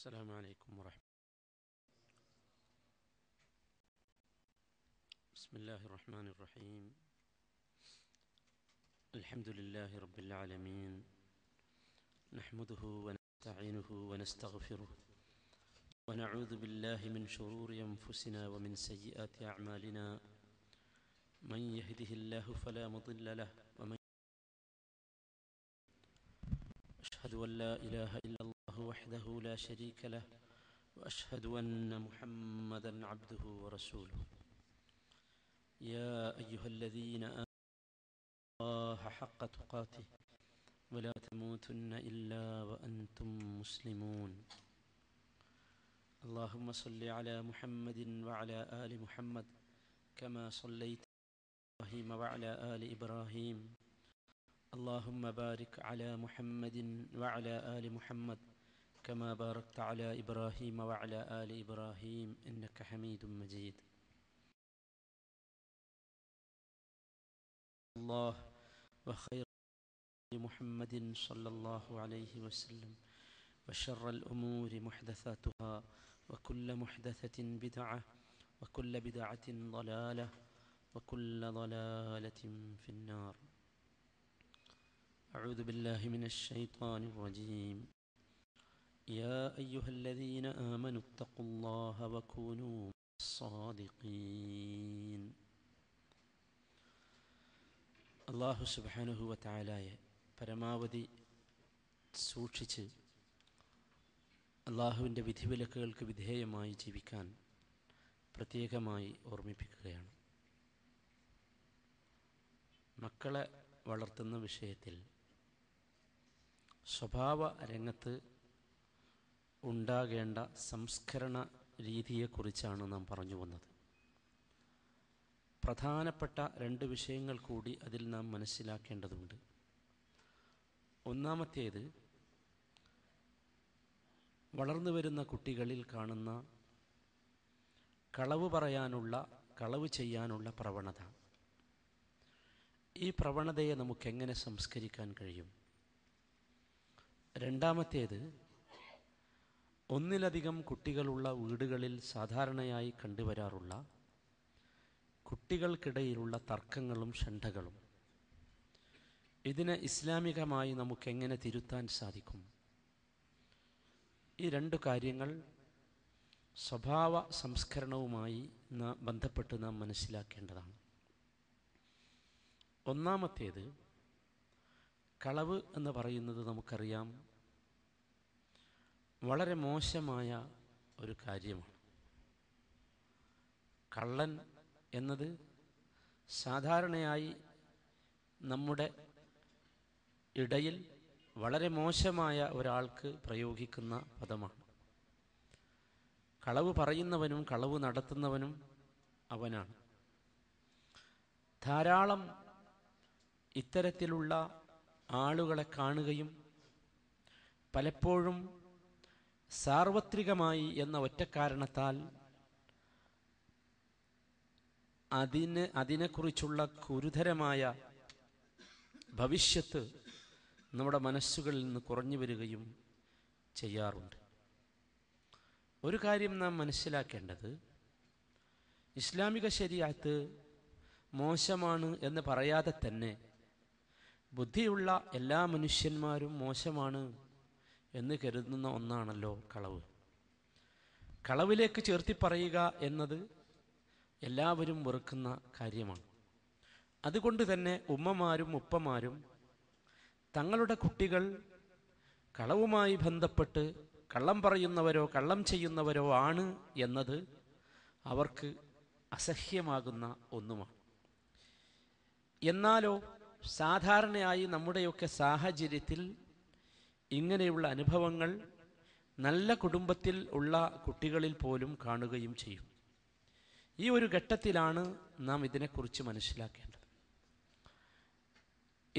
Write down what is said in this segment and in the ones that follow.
السلام عليكم ورحمة بسم الله الرحمن الرحيم الحمد لله رب العالمين نحمده ونستعينه ونستغفره ونعوذ بالله من شرور أنفسنا ومن سيئات أعمالنا من يهده الله فلا مضل له ومن أشهد أن لا إله إلا الله وحده لا شريك له وأشهد أن محمدا عبده ورسوله يا أيها الذين آمنوا الله حق تقاته ولا تموتن إلا وأنتم مسلمون اللهم صل على محمد وعلى آل محمد كما صليت إبراهيم وعلى آل إبراهيم اللهم بارك على محمد وعلى آل محمد كما باركت على إبراهيم وعلى آل إبراهيم إنك حميد مجيد الله وخير محمد صلى الله عليه وسلم وشر الأمور محدثاتها وكل محدثة بدعة وكل بدعة ضلالة وكل ضلالة في النار أعوذ بالله من الشيطان الرجيم يا أيها الذين آمنوا اتقوا الله وكونوا الصادقين അള്ളാഹു സുബാനുഹുവത്തായാലായെ പരമാവധി സൂക്ഷിച്ച് അള്ളാഹുവിൻ്റെ വിധിവിലക്കുകൾക്ക് വിധേയമായി ജീവിക്കാൻ പ്രത്യേകമായി ഓർമ്മിപ്പിക്കുകയാണ് മക്കളെ വളർത്തുന്ന വിഷയത്തിൽ സ്വഭാവ രംഗത്ത് ഉണ്ടാകേണ്ട സംസ്കരണ രീതിയെക്കുറിച്ചാണ് നാം പറഞ്ഞു വന്നത് പ്രധാനപ്പെട്ട രണ്ട് വിഷയങ്ങൾ കൂടി അതിൽ നാം മനസ്സിലാക്കേണ്ടതുണ്ട് ഒന്നാമത്തേത് വളർന്നു വരുന്ന കുട്ടികളിൽ കാണുന്ന കളവ് പറയാനുള്ള കളവ് ചെയ്യാനുള്ള പ്രവണത ഈ പ്രവണതയെ നമുക്കെങ്ങനെ സംസ്കരിക്കാൻ കഴിയും രണ്ടാമത്തേത് ഒന്നിലധികം കുട്ടികളുള്ള വീടുകളിൽ സാധാരണയായി കണ്ടുവരാറുള്ള കുട്ടികൾക്കിടയിലുള്ള തർക്കങ്ങളും ഷണ്ടകളും ഇതിനെ ഇസ്ലാമികമായി നമുക്കെങ്ങനെ തിരുത്താൻ സാധിക്കും ഈ രണ്ട് കാര്യങ്ങൾ സ്വഭാവ സംസ്കരണവുമായി ബന്ധപ്പെട്ട് നാം മനസ്സിലാക്കേണ്ടതാണ് ഒന്നാമത്തേത് കളവ് എന്ന് പറയുന്നത് നമുക്കറിയാം വളരെ മോശമായ ഒരു കാര്യമാണ് കള്ളൻ എന്നത് സാധാരണയായി നമ്മുടെ ഇടയിൽ വളരെ മോശമായ ഒരാൾക്ക് പ്രയോഗിക്കുന്ന പദമാണ് കളവ് പറയുന്നവനും കളവ് നടത്തുന്നവനും അവനാണ് ധാരാളം ഇത്തരത്തിലുള്ള ആളുകളെ കാണുകയും പലപ്പോഴും സാർവത്രികമായി എന്ന ഒറ്റക്കാരണത്താൽ അതിന് അതിനെക്കുറിച്ചുള്ള ഗുരുതരമായ ഭവിഷ്യത്ത് നമ്മുടെ മനസ്സുകളിൽ നിന്ന് കുറഞ്ഞു വരികയും ചെയ്യാറുണ്ട് ഒരു കാര്യം നാം മനസ്സിലാക്കേണ്ടത് ഇസ്ലാമിക ശരിയാത്ത് മോശമാണ് എന്ന് പറയാതെ തന്നെ ബുദ്ധിയുള്ള എല്ലാ മനുഷ്യന്മാരും മോശമാണ് എന്ന് കരുതുന്ന ഒന്നാണല്ലോ കളവ് കളവിലേക്ക് ചേർത്തി പറയുക എന്നത് എല്ലാവരും വെറുക്കുന്ന കാര്യമാണ് അതുകൊണ്ട് തന്നെ ഉമ്മമാരും ഉപ്പമാരും തങ്ങളുടെ കുട്ടികൾ കളവുമായി ബന്ധപ്പെട്ട് കള്ളം പറയുന്നവരോ കള്ളം ചെയ്യുന്നവരോ ആണ് എന്നത് അവർക്ക് അസഹ്യമാകുന്ന ഒന്നുമാണ് എന്നാലോ സാധാരണയായി നമ്മുടെയൊക്കെ സാഹചര്യത്തിൽ ഇങ്ങനെയുള്ള അനുഭവങ്ങൾ നല്ല കുടുംബത്തിൽ ഉള്ള കുട്ടികളിൽ പോലും കാണുകയും ചെയ്യും ഈ ഒരു ഘട്ടത്തിലാണ് നാം ഇതിനെക്കുറിച്ച് മനസ്സിലാക്കേണ്ടത്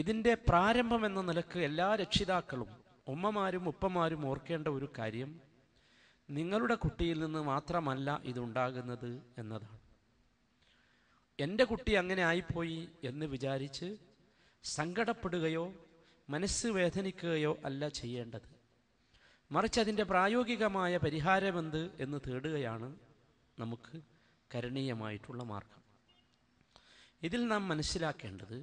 ഇതിൻ്റെ പ്രാരംഭം എന്ന നിലക്ക് എല്ലാ രക്ഷിതാക്കളും ഉമ്മമാരും ഉപ്പമാരും ഓർക്കേണ്ട ഒരു കാര്യം നിങ്ങളുടെ കുട്ടിയിൽ നിന്ന് മാത്രമല്ല ഇതുണ്ടാകുന്നത് എന്നതാണ് എൻ്റെ കുട്ടി അങ്ങനെ ആയിപ്പോയി എന്ന് വിചാരിച്ച് സങ്കടപ്പെടുകയോ മനസ്സ് വേദനിക്കുകയോ അല്ല ചെയ്യേണ്ടത് മറിച്ച് അതിൻ്റെ പ്രായോഗികമായ പരിഹാരമെന്ത് എന്ന് തേടുകയാണ് നമുക്ക് കരണീയമായിട്ടുള്ള മാർഗം ഇതിൽ നാം മനസ്സിലാക്കേണ്ടത്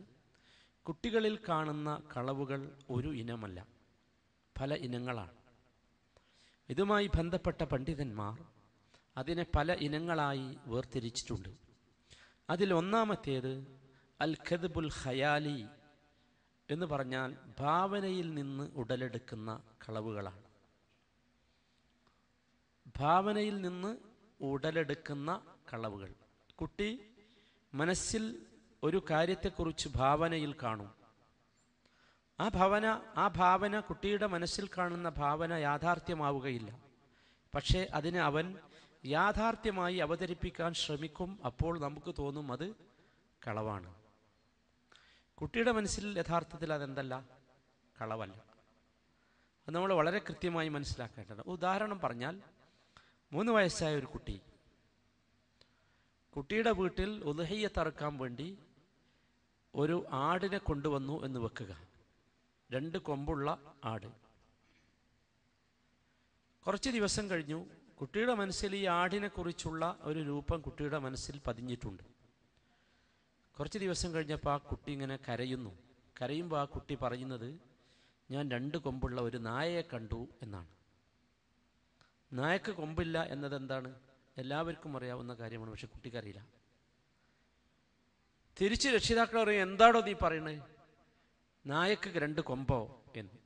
കുട്ടികളിൽ കാണുന്ന കളവുകൾ ഒരു ഇനമല്ല പല ഇനങ്ങളാണ് ഇതുമായി ബന്ധപ്പെട്ട പണ്ഡിതന്മാർ അതിനെ പല ഇനങ്ങളായി വേർതിരിച്ചിട്ടുണ്ട് അതിൽ ഒന്നാമത്തേത് അൽ ഖദ്ബുൽ ഖയാലി എന്ന് പറഞ്ഞാൽ ഭാവനയിൽ നിന്ന് ഉടലെടുക്കുന്ന കളവുകളാണ് ഭാവനയിൽ നിന്ന് ഉടലെടുക്കുന്ന കളവുകൾ കുട്ടി മനസ്സിൽ ഒരു കാര്യത്തെക്കുറിച്ച് ഭാവനയിൽ കാണും ആ ഭാവന ആ ഭാവന കുട്ടിയുടെ മനസ്സിൽ കാണുന്ന ഭാവന യാഥാർത്ഥ്യമാവുകയില്ല പക്ഷേ അതിന് അവൻ യാഥാർത്ഥ്യമായി അവതരിപ്പിക്കാൻ ശ്രമിക്കും അപ്പോൾ നമുക്ക് തോന്നും അത് കളവാണ് കുട്ടിയുടെ മനസ്സിൽ യഥാർത്ഥത്തിൽ അതെന്തല്ല കളവല്ല അത് നമ്മൾ വളരെ കൃത്യമായി മനസ്സിലാക്കേണ്ടത് ഉദാഹരണം പറഞ്ഞാൽ മൂന്ന് വയസ്സായ ഒരു കുട്ടി കുട്ടിയുടെ വീട്ടിൽ ഉദഹയ്യ തറക്കാൻ വേണ്ടി ഒരു ആടിനെ കൊണ്ടുവന്നു എന്ന് വെക്കുക രണ്ട് കൊമ്പുള്ള ആട് കുറച്ച് ദിവസം കഴിഞ്ഞു കുട്ടിയുടെ മനസ്സിൽ ഈ ആടിനെക്കുറിച്ചുള്ള ഒരു രൂപം കുട്ടിയുടെ മനസ്സിൽ പതിഞ്ഞിട്ടുണ്ട് കുറച്ച് ദിവസം കഴിഞ്ഞപ്പോൾ ആ കുട്ടി ഇങ്ങനെ കരയുന്നു കരയുമ്പോൾ ആ കുട്ടി പറയുന്നത് ഞാൻ രണ്ട് കൊമ്പുള്ള ഒരു നായയെ കണ്ടു എന്നാണ് നായക്ക് കൊമ്പില്ല എന്നത് എന്താണ് എല്ലാവർക്കും അറിയാവുന്ന കാര്യമാണ് പക്ഷെ കുട്ടിക്കറിയില്ല തിരിച്ച് രക്ഷിതാക്കൾ പറയും എന്താണോ നീ പറയണേ നായക്ക് രണ്ട് കൊമ്പോ എന്ന്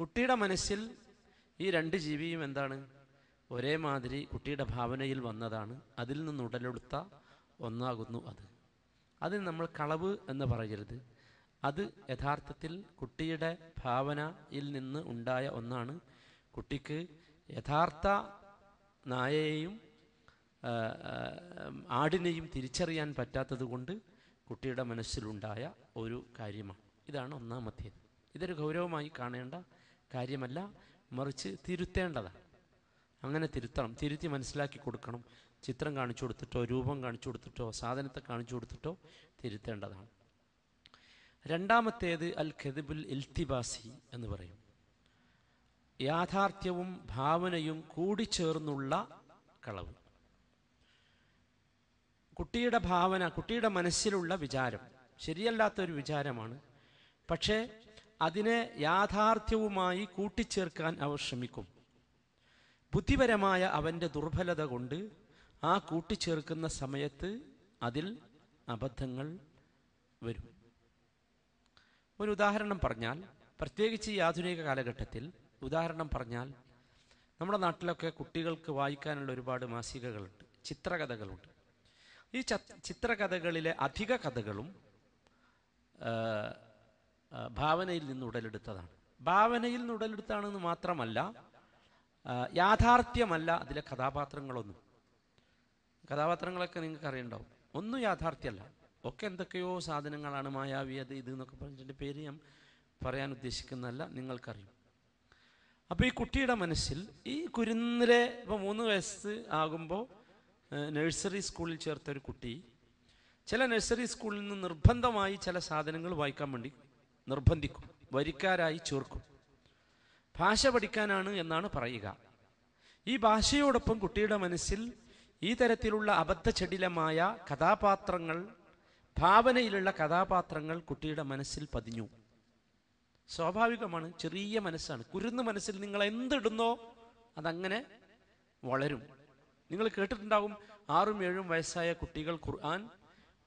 കുട്ടിയുടെ മനസ്സിൽ ഈ രണ്ട് ജീവിയും എന്താണ് ഒരേ മാതിരി കുട്ടിയുടെ ഭാവനയിൽ വന്നതാണ് അതിൽ നിന്ന് ഉടലെടുത്ത ഒന്നാകുന്നു അത് അതിന് നമ്മൾ കളവ് എന്ന് പറയരുത് അത് യഥാർത്ഥത്തിൽ കുട്ടിയുടെ ഭാവനയിൽ നിന്ന് ഉണ്ടായ ഒന്നാണ് കുട്ടിക്ക് യഥാർത്ഥ നായയെയും ആടിനെയും തിരിച്ചറിയാൻ പറ്റാത്തതുകൊണ്ട് കുട്ടിയുടെ മനസ്സിലുണ്ടായ ഒരു കാര്യമാണ് ഇതാണ് ഒന്നാമത്തേത് ഇതൊരു ഗൗരവമായി കാണേണ്ട കാര്യമല്ല മറിച്ച് തിരുത്തേണ്ടതാണ് അങ്ങനെ തിരുത്തണം തിരുത്തി മനസ്സിലാക്കി കൊടുക്കണം ചിത്രം കാണിച്ചു കൊടുത്തിട്ടോ രൂപം കാണിച്ചു കൊടുത്തിട്ടോ സാധനത്തെ കാണിച്ചു കൊടുത്തിട്ടോ തിരുത്തേണ്ടതാണ് രണ്ടാമത്തേത് അൽ ഖെദിബുൽ ഇൽത്തിബാസി എന്ന് പറയും യാഥാർത്ഥ്യവും ഭാവനയും കൂടിച്ചേർന്നുള്ള കളവ് കുട്ടിയുടെ ഭാവന കുട്ടിയുടെ മനസ്സിലുള്ള വിചാരം ശരിയല്ലാത്ത ഒരു വിചാരമാണ് പക്ഷേ അതിനെ യാഥാർത്ഥ്യവുമായി കൂട്ടിച്ചേർക്കാൻ അവർ ശ്രമിക്കും ബുദ്ധിപരമായ അവൻ്റെ ദുർബലത കൊണ്ട് ആ കൂട്ടിച്ചേർക്കുന്ന സമയത്ത് അതിൽ അബദ്ധങ്ങൾ വരും ഒരു ഉദാഹരണം പറഞ്ഞാൽ പ്രത്യേകിച്ച് ഈ ആധുനിക കാലഘട്ടത്തിൽ ഉദാഹരണം പറഞ്ഞാൽ നമ്മുടെ നാട്ടിലൊക്കെ കുട്ടികൾക്ക് വായിക്കാനുള്ള ഒരുപാട് മാസികകളുണ്ട് ചിത്രകഥകളുണ്ട് ഈ ചിത്രകഥകളിലെ അധിക കഥകളും ഭാവനയിൽ നിന്ന് ഉടലെടുത്തതാണ് ഭാവനയിൽ നിന്ന് ഉടലെടുത്താണെന്ന് മാത്രമല്ല യാഥാർത്ഥ്യമല്ല അതിലെ കഥാപാത്രങ്ങളൊന്നും കഥാപാത്രങ്ങളൊക്കെ നിങ്ങൾക്ക് അറിയണ്ടാവും ഒന്നും യാഥാർത്ഥ്യമല്ല ഒക്കെ എന്തൊക്കെയോ സാധനങ്ങളാണ് മായാവി അത് ഇത് എന്നൊക്കെ പറഞ്ഞിട്ട് പേര് ഞാൻ പറയാൻ ഉദ്ദേശിക്കുന്നതല്ല നിങ്ങൾക്കറിയും അപ്പോൾ ഈ കുട്ടിയുടെ മനസ്സിൽ ഈ കുരുന്നിലെ ഇപ്പോൾ മൂന്ന് വയസ്സ് ആകുമ്പോൾ നഴ്സറി സ്കൂളിൽ ചേർത്ത ഒരു കുട്ടി ചില നഴ്സറി സ്കൂളിൽ നിന്ന് നിർബന്ധമായി ചില സാധനങ്ങൾ വായിക്കാൻ വേണ്ടി നിർബന്ധിക്കും വരിക്കാരായി ചേർക്കും ഭാഷ പഠിക്കാനാണ് എന്നാണ് പറയുക ഈ ഭാഷയോടൊപ്പം കുട്ടിയുടെ മനസ്സിൽ ഈ തരത്തിലുള്ള അബദ്ധചടിലമായ കഥാപാത്രങ്ങൾ ഭാവനയിലുള്ള കഥാപാത്രങ്ങൾ കുട്ടിയുടെ മനസ്സിൽ പതിഞ്ഞു സ്വാഭാവികമാണ് ചെറിയ മനസ്സാണ് കുരുന്ന് മനസ്സിൽ നിങ്ങൾ എന്തിടുന്നോ അതങ്ങനെ വളരും നിങ്ങൾ കേട്ടിട്ടുണ്ടാകും ആറും ഏഴും വയസ്സായ കുട്ടികൾ ഖുർആൻ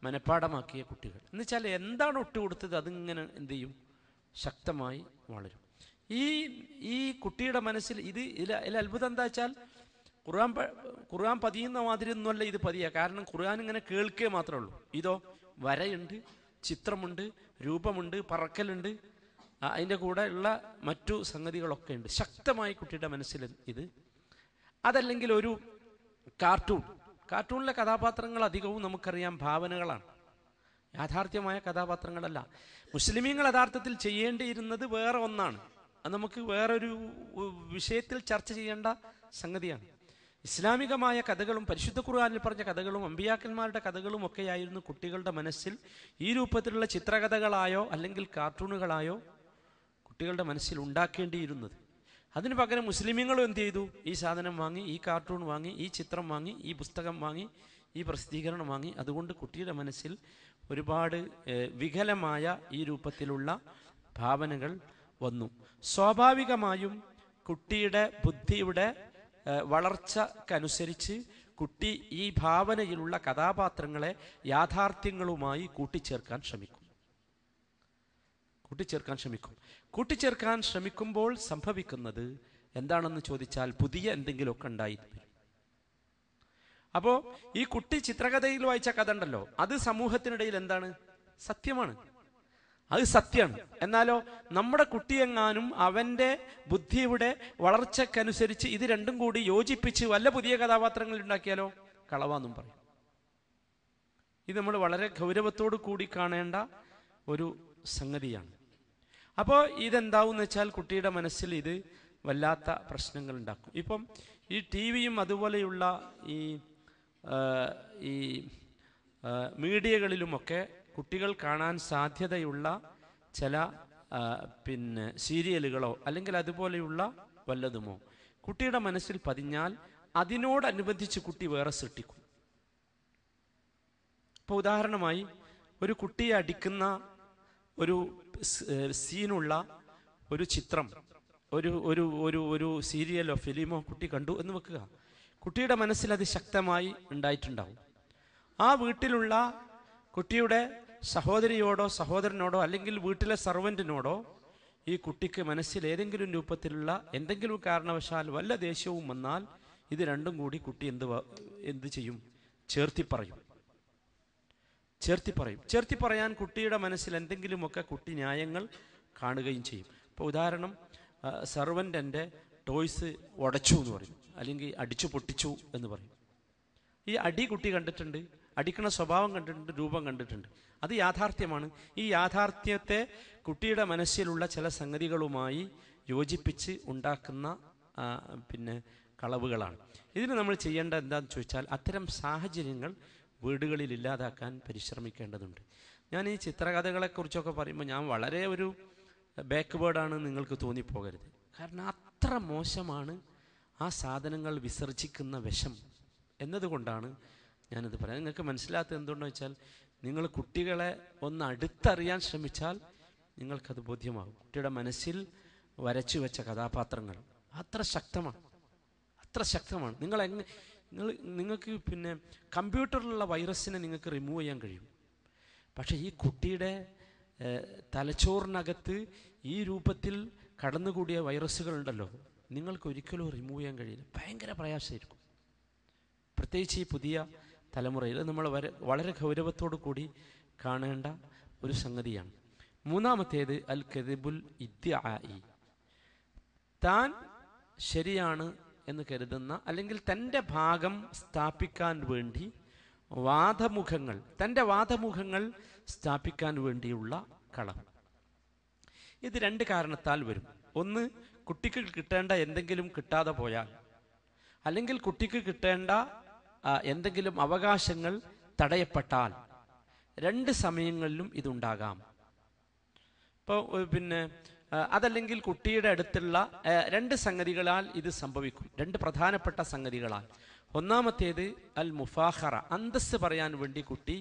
മനഃപ്പാടമാക്കിയ കുട്ടികൾ എന്ന് വെച്ചാൽ എന്താണ് ഒട്ടി കൊടുത്തത് അതിങ്ങനെ എന്ത് ചെയ്യും ശക്തമായി വളരും ഈ ഈ കുട്ടിയുടെ മനസ്സിൽ ഇത് ഇതിൽ അത്ഭുതം എന്താ വെച്ചാൽ ഖുർആൻ ഖുർആൻ പതിയുന്ന മാതിരി ഒന്നുമല്ല ഇത് പതിയ കാരണം ഖുർആൻ ഇങ്ങനെ കേൾക്കേ മാത്രമേ ഉള്ളൂ ഇതോ വരയുണ്ട് ചിത്രമുണ്ട് രൂപമുണ്ട് പറക്കലുണ്ട് അതിൻ്റെ കൂടെ ഉള്ള മറ്റു സംഗതികളൊക്കെ ഉണ്ട് ശക്തമായി കുട്ടിയുടെ മനസ്സിൽ ഇത് അതല്ലെങ്കിൽ ഒരു കാർട്ടൂൺ കാർട്ടൂണിലെ കഥാപാത്രങ്ങൾ അധികവും നമുക്കറിയാം ഭാവനകളാണ് യാഥാർത്ഥ്യമായ കഥാപാത്രങ്ങളല്ല മുസ്ലിമീങ്ങൾ യഥാർത്ഥത്തിൽ ചെയ്യേണ്ടിയിരുന്നത് വേറെ ഒന്നാണ് അത് നമുക്ക് വേറൊരു വിഷയത്തിൽ ചർച്ച ചെയ്യേണ്ട സംഗതിയാണ് ഇസ്ലാമികമായ കഥകളും പരിശുദ്ധ ഖുർആാനിൽ പറഞ്ഞ കഥകളും അമ്പിയാക്കന്മാരുടെ കഥകളും ഒക്കെയായിരുന്നു കുട്ടികളുടെ മനസ്സിൽ ഈ രൂപത്തിലുള്ള ചിത്രകഥകളായോ അല്ലെങ്കിൽ കാർട്ടൂണുകളായോ കുട്ടികളുടെ മനസ്സിൽ ഉണ്ടാക്കേണ്ടിയിരുന്നത് അതിന് പകരം മുസ്ലിമുകളും എന്ത് ചെയ്തു ഈ സാധനം വാങ്ങി ഈ കാർട്ടൂൺ വാങ്ങി ഈ ചിത്രം വാങ്ങി ഈ പുസ്തകം വാങ്ങി ഈ പ്രസിദ്ധീകരണം വാങ്ങി അതുകൊണ്ട് കുട്ടിയുടെ മനസ്സിൽ ഒരുപാട് വികലമായ ഈ രൂപത്തിലുള്ള ഭാവനകൾ വന്നു സ്വാഭാവികമായും കുട്ടിയുടെ ബുദ്ധിയുടെ വളർച്ചക്കനുസരിച്ച് കുട്ടി ഈ ഭാവനയിലുള്ള കഥാപാത്രങ്ങളെ യാഥാർത്ഥ്യങ്ങളുമായി കൂട്ടിച്ചേർക്കാൻ ശ്രമിക്കും കൂട്ടിച്ചേർക്കാൻ ശ്രമിക്കും കൂട്ടിച്ചേർക്കാൻ ശ്രമിക്കുമ്പോൾ സംഭവിക്കുന്നത് എന്താണെന്ന് ചോദിച്ചാൽ പുതിയ എന്തെങ്കിലുമൊക്കെ ഉണ്ടായി അപ്പോൾ ഈ കുട്ടി ചിത്രകഥയിൽ വായിച്ച കഥ ഉണ്ടല്ലോ അത് സമൂഹത്തിനിടയിൽ എന്താണ് സത്യമാണ് അത് സത്യമാണ് എന്നാലോ നമ്മുടെ കുട്ടിയെങ്ങാനും അവന്റെ ബുദ്ധിയുടെ വളർച്ചക്കനുസരിച്ച് ഇത് രണ്ടും കൂടി യോജിപ്പിച്ച് വല്ല പുതിയ കഥാപാത്രങ്ങൾ ഉണ്ടാക്കിയാലോ കളവാന്നും പറയും ഇത് നമ്മൾ വളരെ ഗൗരവത്തോടു കൂടി കാണേണ്ട ഒരു സംഗതിയാണ് അപ്പോൾ ഇതെന്താവും വെച്ചാൽ കുട്ടിയുടെ മനസ്സിൽ ഇത് വല്ലാത്ത പ്രശ്നങ്ങൾ ഉണ്ടാക്കും ഇപ്പം ഈ ടി വിയും അതുപോലെയുള്ള ഈ ഈ മീഡിയകളിലുമൊക്കെ കുട്ടികൾ കാണാൻ സാധ്യതയുള്ള ചില പിന്നെ സീരിയലുകളോ അല്ലെങ്കിൽ അതുപോലെയുള്ള വല്ലതുമോ കുട്ടിയുടെ മനസ്സിൽ പതിഞ്ഞാൽ അതിനോടനുബന്ധിച്ച് കുട്ടി വേറെ സൃഷ്ടിക്കും ഇപ്പോൾ ഉദാഹരണമായി ഒരു കുട്ടിയെ അടിക്കുന്ന ഒരു സീനുള്ള ഒരു ചിത്രം ഒരു ഒരു ഒരു ഒരു സീരിയലോ ഫിലിമോ കുട്ടി കണ്ടു എന്ന് വെക്കുക കുട്ടിയുടെ മനസ്സിൽ അത് ശക്തമായി ഉണ്ടായിട്ടുണ്ടാവും ആ വീട്ടിലുള്ള കുട്ടിയുടെ സഹോദരിയോടോ സഹോദരനോടോ അല്ലെങ്കിൽ വീട്ടിലെ സർവൻറ്റിനോടോ ഈ കുട്ടിക്ക് മനസ്സിൽ ഏതെങ്കിലും രൂപത്തിലുള്ള എന്തെങ്കിലും കാരണവശാൽ വല്ല ദേഷ്യവും വന്നാൽ ഇത് രണ്ടും കൂടി കുട്ടി എന്ത് എന്ത് ചെയ്യും ചേർത്തി പറയും ചേർത്തി പറയും ചേർത്തി പറയാൻ കുട്ടിയുടെ മനസ്സിൽ എന്തെങ്കിലുമൊക്കെ കുട്ടി ന്യായങ്ങൾ കാണുകയും ചെയ്യും ഇപ്പോൾ ഉദാഹരണം സർവൻ്റ് എൻ്റെ ടോയ്സ് ഉടച്ചു എന്ന് പറയും അല്ലെങ്കിൽ അടിച്ചു പൊട്ടിച്ചു എന്ന് പറയും ഈ അടി കുട്ടി കണ്ടിട്ടുണ്ട് അടിക്കുന്ന സ്വഭാവം കണ്ടിട്ടുണ്ട് രൂപം കണ്ടിട്ടുണ്ട് അത് യാഥാർത്ഥ്യമാണ് ഈ യാഥാർത്ഥ്യത്തെ കുട്ടിയുടെ മനസ്സിലുള്ള ചില സംഗതികളുമായി യോജിപ്പിച്ച് ഉണ്ടാക്കുന്ന പിന്നെ കളവുകളാണ് ഇതിന് നമ്മൾ ചെയ്യേണ്ട എന്താണെന്ന് ചോദിച്ചാൽ അത്തരം സാഹചര്യങ്ങൾ വീടുകളിൽ ഇല്ലാതാക്കാൻ പരിശ്രമിക്കേണ്ടതുണ്ട് ഞാൻ ഈ ചിത്രകഥകളെക്കുറിച്ചൊക്കെ പറയുമ്പോൾ ഞാൻ വളരെ ഒരു ബാക്ക് വേർഡാണ് നിങ്ങൾക്ക് തോന്നിപ്പോകരുത് കാരണം അത്ര മോശമാണ് ആ സാധനങ്ങൾ വിസർജിക്കുന്ന വിഷം എന്നതുകൊണ്ടാണ് ഞാനത് പറയാം നിങ്ങൾക്ക് മനസ്സിലാത്ത എന്തുകൊണ്ടെന്ന് വെച്ചാൽ നിങ്ങൾ കുട്ടികളെ ഒന്ന് അടുത്തറിയാൻ ശ്രമിച്ചാൽ നിങ്ങൾക്കത് ബോധ്യമാകും കുട്ടിയുടെ മനസ്സിൽ വരച്ചു വെച്ച കഥാപാത്രങ്ങൾ അത്ര ശക്തമാണ് അത്ര ശക്തമാണ് നിങ്ങൾ എങ്ങനെ നിങ്ങൾ നിങ്ങൾക്ക് പിന്നെ കമ്പ്യൂട്ടറിലുള്ള വൈറസിനെ നിങ്ങൾക്ക് റിമൂവ് ചെയ്യാൻ കഴിയും പക്ഷേ ഈ കുട്ടിയുടെ തലച്ചോറിനകത്ത് ഈ രൂപത്തിൽ കടന്നുകൂടിയ വൈറസുകളുണ്ടല്ലോ നിങ്ങൾക്ക് ഒരിക്കലും റിമൂവ് ചെയ്യാൻ കഴിയില്ല ഭയങ്കര പ്രയാസമായിരിക്കും പ്രത്യേകിച്ച് ഈ പുതിയ തലമുറയിൽ നമ്മൾ വരെ വളരെ ഗൗരവത്തോടു കൂടി കാണേണ്ട ഒരു സംഗതിയാണ് മൂന്നാമത്തേത് അൽ കെദിബുൽ ഇദ്യായി താൻ ശരിയാണ് എന്ന് കരുതുന്ന അല്ലെങ്കിൽ തൻ്റെ ഭാഗം സ്ഥാപിക്കാൻ വേണ്ടി വാദമുഖങ്ങൾ തൻ്റെ വാദമുഖങ്ങൾ സ്ഥാപിക്കാൻ വേണ്ടിയുള്ള കളം ഇത് രണ്ട് കാരണത്താൽ വരും ഒന്ന് കുട്ടിക്ക് കിട്ടേണ്ട എന്തെങ്കിലും കിട്ടാതെ പോയാൽ അല്ലെങ്കിൽ കുട്ടിക്ക് കിട്ടേണ്ട എന്തെങ്കിലും അവകാശങ്ങൾ തടയപ്പെട്ടാൽ രണ്ട് സമയങ്ങളിലും ഇതുണ്ടാകാം ഇപ്പോൾ പിന്നെ അതല്ലെങ്കിൽ കുട്ടിയുടെ അടുത്തുള്ള രണ്ട് സംഗതികളാൽ ഇത് സംഭവിക്കും രണ്ട് പ്രധാനപ്പെട്ട സംഗതികളാൽ ഒന്നാമത്തേത് അൽ മുഫാഹറ അന്തസ് പറയാൻ വേണ്ടി കുട്ടി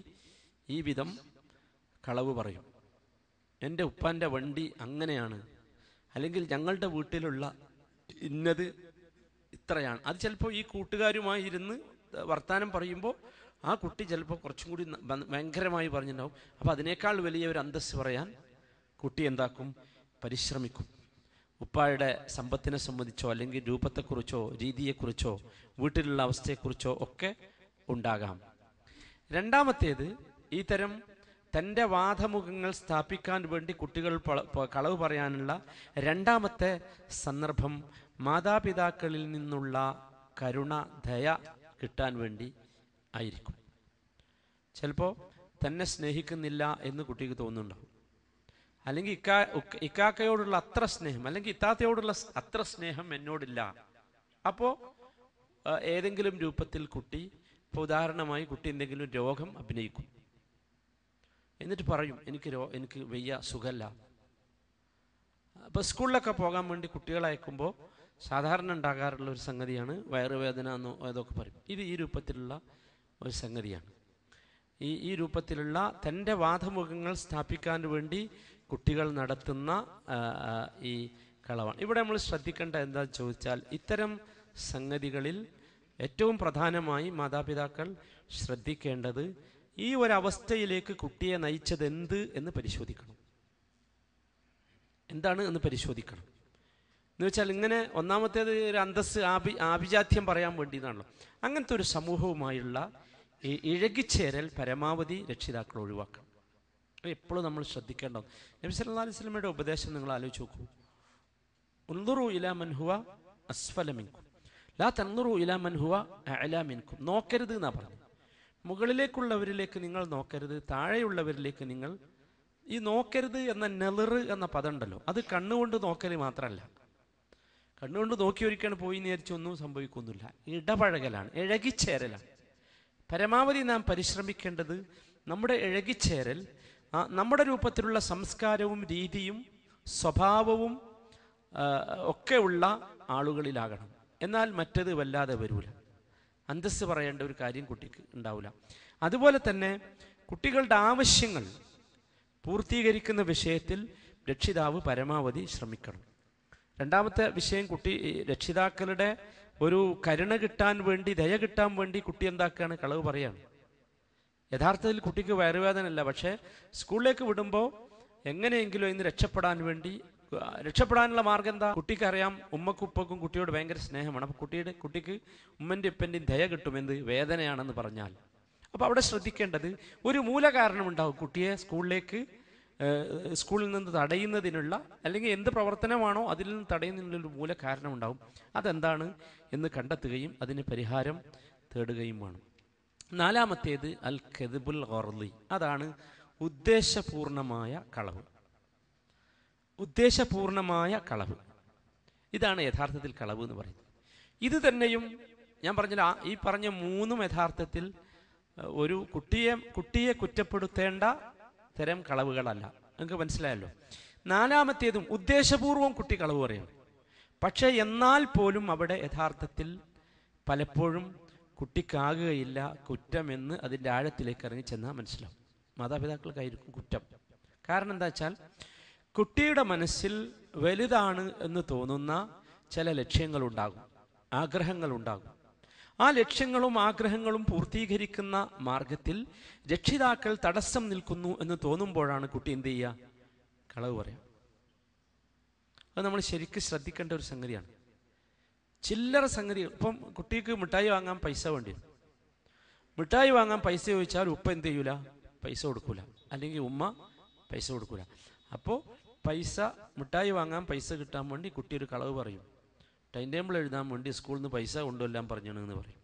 ഈ വിധം കളവ് പറയും എൻ്റെ ഉപ്പാൻ്റെ വണ്ടി അങ്ങനെയാണ് അല്ലെങ്കിൽ ഞങ്ങളുടെ വീട്ടിലുള്ള ഇന്നത് ഇത്രയാണ് അത് ചിലപ്പോൾ ഈ കൂട്ടുകാരുമായി ഇരുന്ന് വർത്തമാനം പറയുമ്പോൾ ആ കുട്ടി ചിലപ്പോൾ കുറച്ചും കൂടി ഭയങ്കരമായി പറഞ്ഞിട്ടുണ്ടാവും അപ്പം അതിനേക്കാൾ വലിയ ഒരു അന്തസ് പറയാൻ കുട്ടി എന്താക്കും പരിശ്രമിക്കും ഉപ്പായുടെ സമ്പത്തിനെ സംബന്ധിച്ചോ അല്ലെങ്കിൽ രൂപത്തെക്കുറിച്ചോ രീതിയെക്കുറിച്ചോ വീട്ടിലുള്ള അവസ്ഥയെക്കുറിച്ചോ ഒക്കെ ഉണ്ടാകാം രണ്ടാമത്തേത് ഈ തരം തൻ്റെ വാദമുഖങ്ങൾ സ്ഥാപിക്കാൻ വേണ്ടി കുട്ടികൾ കളവ് പറയാനുള്ള രണ്ടാമത്തെ സന്ദർഭം മാതാപിതാക്കളിൽ നിന്നുള്ള കരുണ ദയ കിട്ടാൻ വേണ്ടി ആയിരിക്കും ചിലപ്പോൾ തന്നെ സ്നേഹിക്കുന്നില്ല എന്ന് കുട്ടിക്ക് തോന്നുന്നുണ്ടാവും അല്ലെങ്കിൽ ഇക്കാ ഇക്കാക്കയോടുള്ള അത്ര സ്നേഹം അല്ലെങ്കിൽ ഇത്താത്തയോടുള്ള അത്ര സ്നേഹം എന്നോടില്ല അപ്പോൾ ഏതെങ്കിലും രൂപത്തിൽ കുട്ടി ഇപ്പോൾ ഉദാഹരണമായി കുട്ടി എന്തെങ്കിലും രോഗം അഭിനയിക്കും എന്നിട്ട് പറയും എനിക്ക് രോ എനിക്ക് വയ്യ സുഖമല്ല അപ്പോൾ സ്കൂളിലൊക്കെ പോകാൻ വേണ്ടി കുട്ടികളെ അയക്കുമ്പോൾ സാധാരണ ഉണ്ടാകാറുള്ള ഒരു സംഗതിയാണ് വയറുവേദന എന്നോ അതൊക്കെ പറയും ഇത് ഈ രൂപത്തിലുള്ള ഒരു സംഗതിയാണ് ഈ ഈ രൂപത്തിലുള്ള തൻ്റെ വാദമുഖങ്ങൾ സ്ഥാപിക്കാൻ വേണ്ടി കുട്ടികൾ നടത്തുന്ന ഈ കളവാണ് ഇവിടെ നമ്മൾ ശ്രദ്ധിക്കേണ്ട എന്താ ചോദിച്ചാൽ ഇത്തരം സംഗതികളിൽ ഏറ്റവും പ്രധാനമായി മാതാപിതാക്കൾ ശ്രദ്ധിക്കേണ്ടത് ഈ ഒരവസ്ഥയിലേക്ക് കുട്ടിയെ നയിച്ചത് എന്ത് എന്ന് പരിശോധിക്കണം എന്താണ് എന്ന് പരിശോധിക്കണം എന്ന് വെച്ചാൽ ഇങ്ങനെ ഒന്നാമത്തേത് ഒരു അന്തസ് ആഭി ആഭിജാത്യം പറയാൻ വേണ്ടിയതാണല്ലോ അങ്ങനത്തെ ഒരു സമൂഹവുമായുള്ള ഈ ഇഴകിച്ചേരൽ പരമാവധി രക്ഷിതാക്കൾ ഒഴിവാക്കണം അത് എപ്പോഴും നമ്മൾ ശ്രദ്ധിക്കേണ്ടത് നബി സല്ലാ അലൈഹി സ്വലമയുടെ ഉപദേശം നിങ്ങൾ ആലോചിച്ച് നോക്കൂ ഉന്തുറു ഇല മൻഹുവ അസ്ഫലമിൻകു ലാ തന്നുറു ഇല മൻഹുവ അലാമിൻകു നോക്കരുത് എന്നാ പറഞ്ഞു മുകളിലേക്കുള്ളവരിലേക്ക് നിങ്ങൾ നോക്കരുത് താഴെയുള്ളവരിലേക്ക് നിങ്ങൾ ഈ നോക്കരുത് എന്ന നെളിറ് എന്ന പദമുണ്ടല്ലോ അത് കണ്ണുകൊണ്ട് നോക്കല് മാത്രമല്ല കണ്ണുകൊണ്ട് നോക്കിയൊരിക്കാണ് പോയി നേരിച്ചൊന്നും സംഭവിക്കുന്നില്ല ഇടപഴകലാണ് ഇഴകിച്ചേരലാണ് പരമാവധി നാം പരിശ്രമിക്കേണ്ടത് നമ്മുടെ ഇഴകിച്ചേരൽ നമ്മുടെ രൂപത്തിലുള്ള സംസ്കാരവും രീതിയും സ്വഭാവവും ഒക്കെ ഉള്ള ആളുകളിലാകണം എന്നാൽ മറ്റത് വല്ലാതെ വരൂല അന്തസ് പറയേണ്ട ഒരു കാര്യം കുട്ടിക്ക് ഉണ്ടാവില്ല അതുപോലെ തന്നെ കുട്ടികളുടെ ആവശ്യങ്ങൾ പൂർത്തീകരിക്കുന്ന വിഷയത്തിൽ രക്ഷിതാവ് പരമാവധി ശ്രമിക്കണം രണ്ടാമത്തെ വിഷയം കുട്ടി രക്ഷിതാക്കളുടെ ഒരു കരുണ കിട്ടാൻ വേണ്ടി ദയ കിട്ടാൻ വേണ്ടി കുട്ടി എന്താക്കുകയാണ് കളവ് പറയാണ് യഥാർത്ഥത്തിൽ കുട്ടിക്ക് വയറുവേദനല്ല പക്ഷേ സ്കൂളിലേക്ക് വിടുമ്പോൾ എങ്ങനെയെങ്കിലും ഇന്ന് രക്ഷപ്പെടാൻ വേണ്ടി രക്ഷപ്പെടാനുള്ള മാർഗം എന്താ കുട്ടിക്കറിയാം ഉമ്മക്കുപ്പക്കും കുട്ടിയോട് ഭയങ്കര സ്നേഹമാണ് അപ്പോൾ കുട്ടിയുടെ കുട്ടിക്ക് ഉമ്മൻ്റെ ഉപ്പൻ്റെയും ദയ എന്ത് വേദനയാണെന്ന് പറഞ്ഞാൽ അപ്പോൾ അവിടെ ശ്രദ്ധിക്കേണ്ടത് ഒരു മൂലകാരണം ഉണ്ടാവും കുട്ടിയെ സ്കൂളിലേക്ക് സ്കൂളിൽ നിന്ന് തടയുന്നതിനുള്ള അല്ലെങ്കിൽ എന്ത് പ്രവർത്തനമാണോ അതിൽ നിന്ന് തടയുന്നതിനുള്ള മൂല കാരണമുണ്ടാവും അതെന്താണ് എന്ന് കണ്ടെത്തുകയും അതിന് പരിഹാരം തേടുകയും വേണം നാലാമത്തേത് അൽ കെതുബുൽ ഗർലി അതാണ് ഉദ്ദേശപൂർണമായ കളവ് ഉദ്ദേശപൂർണമായ കളവ് ഇതാണ് യഥാർത്ഥത്തിൽ കളവ് എന്ന് പറയുന്നത് ഇത് തന്നെയും ഞാൻ പറഞ്ഞില്ല ഈ പറഞ്ഞ മൂന്നും യഥാർത്ഥത്തിൽ ഒരു കുട്ടിയെ കുട്ടിയെ കുറ്റപ്പെടുത്തേണ്ട തരം കളവുകളല്ല നിങ്ങൾക്ക് മനസ്സിലായല്ലോ നാലാമത്തേതും ഉദ്ദേശപൂർവം കുട്ടി കളവ് പറയും പക്ഷേ എന്നാൽ പോലും അവിടെ യഥാർത്ഥത്തിൽ പലപ്പോഴും കുട്ടിക്കാകുകയില്ല കുറ്റമെന്ന് അതിൻ്റെ ആഴത്തിലേക്ക് ഇറങ്ങി ചെന്നാൽ മനസ്സിലാവും മാതാപിതാക്കൾക്കായിരിക്കും കുറ്റം കാരണം എന്താ വെച്ചാൽ കുട്ടിയുടെ മനസ്സിൽ വലുതാണ് എന്ന് തോന്നുന്ന ചില ലക്ഷ്യങ്ങളുണ്ടാകും ആഗ്രഹങ്ങളുണ്ടാകും ആ ലക്ഷ്യങ്ങളും ആഗ്രഹങ്ങളും പൂർത്തീകരിക്കുന്ന മാർഗത്തിൽ രക്ഷിതാക്കൾ തടസ്സം നിൽക്കുന്നു എന്ന് തോന്നുമ്പോഴാണ് കുട്ടി എന്ത് ചെയ്യുക കളവ് പറയാം അത് നമ്മൾ ശരിക്കും ശ്രദ്ധിക്കേണ്ട ഒരു സംഗതിയാണ് ചില്ലറ സംഗതി ഇപ്പം കുട്ടിക്ക് മിഠായി വാങ്ങാൻ പൈസ വേണ്ടി മിഠായി വാങ്ങാൻ പൈസ ചോദിച്ചാൽ ഉപ്പ എന്ത് ചെയ്യൂല പൈസ കൊടുക്കൂല അല്ലെങ്കിൽ ഉമ്മ പൈസ കൊടുക്കൂല അപ്പോൾ പൈസ മിഠായി വാങ്ങാൻ പൈസ കിട്ടാൻ വേണ്ടി കുട്ടി ഒരു കളവ് പറയും ടൈം ടേബിൾ എഴുതാൻ വേണ്ടി സ്കൂളിൽ നിന്ന് പൈസ കൊണ്ടുവല്ലാൻ പറഞ്ഞണെന്ന് പറയും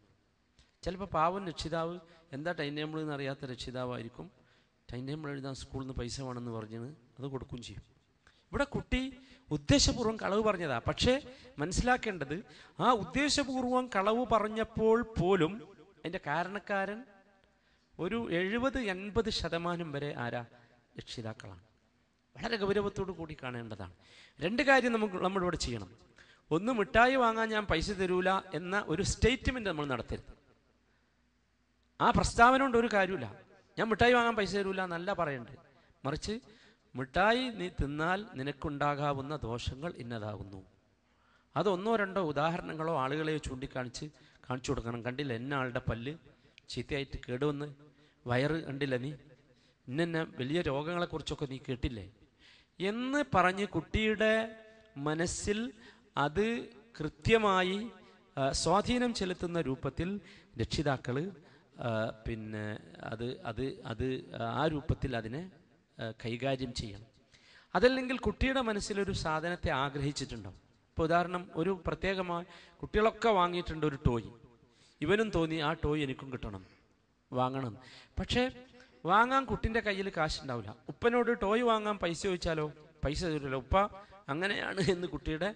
ചിലപ്പോൾ പാവൻ രക്ഷിതാവ് എന്താ ടൈം ടേബിൾ എന്ന് അറിയാത്ത രക്ഷിതാവായിരിക്കും ടൈം ടേബിൾ എഴുതാൻ സ്കൂളിൽ നിന്ന് പൈസ വേണമെന്ന് പറഞ്ഞത് അത് കൊടുക്കുകയും ചെയ്യും ഇവിടെ കുട്ടി ഉദ്ദേശപൂർവ്വം കളവ് പറഞ്ഞതാ പക്ഷേ മനസ്സിലാക്കേണ്ടത് ആ ഉദ്ദേശപൂർവ്വം കളവ് പറഞ്ഞപ്പോൾ പോലും അതിൻ്റെ കാരണക്കാരൻ ഒരു എഴുപത് എൺപത് ശതമാനം വരെ ആരാ രക്ഷിതാക്കളാണ് വളരെ ഗൗരവത്തോടു കൂടി കാണേണ്ടതാണ് രണ്ട് കാര്യം നമുക്ക് നമ്മളിവിടെ ചെയ്യണം ഒന്ന് മിഠായി വാങ്ങാൻ ഞാൻ പൈസ തരൂല എന്ന ഒരു സ്റ്റേറ്റ്മെന്റ് നമ്മൾ നടത്തരുത് ആ പ്രസ്താവന കൊണ്ട് ഒരു കാര്യമില്ല ഞാൻ മിഠായി വാങ്ങാൻ പൈസ തരൂല എന്നല്ല പറയണ്ട് മറിച്ച് മിഠായി നീ തിന്നാൽ നിനക്കുണ്ടാകാവുന്ന ദോഷങ്ങൾ ഇന്നതാകുന്നു അതൊന്നോ രണ്ടോ ഉദാഹരണങ്ങളോ ആളുകളെ ചൂണ്ടിക്കാണിച്ച് കാണിച്ചു കൊടുക്കണം കണ്ടില്ല എന്ന ആളുടെ പല്ല് ചീത്തയായിട്ട് കേടുവന്ന് വയറ് കണ്ടില്ല നീ ഇന്നെന്നെ വലിയ രോഗങ്ങളെക്കുറിച്ചൊക്കെ നീ കേട്ടില്ലേ എന്ന് പറഞ്ഞ് കുട്ടിയുടെ മനസ്സിൽ അത് കൃത്യമായി സ്വാധീനം ചെലുത്തുന്ന രൂപത്തിൽ രക്ഷിതാക്കൾ പിന്നെ അത് അത് അത് ആ രൂപത്തിൽ അതിനെ കൈകാര്യം ചെയ്യണം അതല്ലെങ്കിൽ കുട്ടിയുടെ മനസ്സിലൊരു സാധനത്തെ ആഗ്രഹിച്ചിട്ടുണ്ടാവും ഇപ്പോൾ ഉദാഹരണം ഒരു പ്രത്യേകമായി കുട്ടികളൊക്കെ വാങ്ങിയിട്ടുണ്ട് ഒരു ടോയ് ഇവനും തോന്നി ആ ടോയ് എനിക്കും കിട്ടണം വാങ്ങണം പക്ഷേ വാങ്ങാൻ കുട്ടിൻ്റെ കയ്യിൽ കാശുണ്ടാവില്ല ഉപ്പനോട് ടോയ് വാങ്ങാൻ പൈസ ചോദിച്ചാലോ പൈസ ചോദിച്ചല്ലോ ഉപ്പ അങ്ങനെയാണ് എന്ന് കുട്ടിയുടെ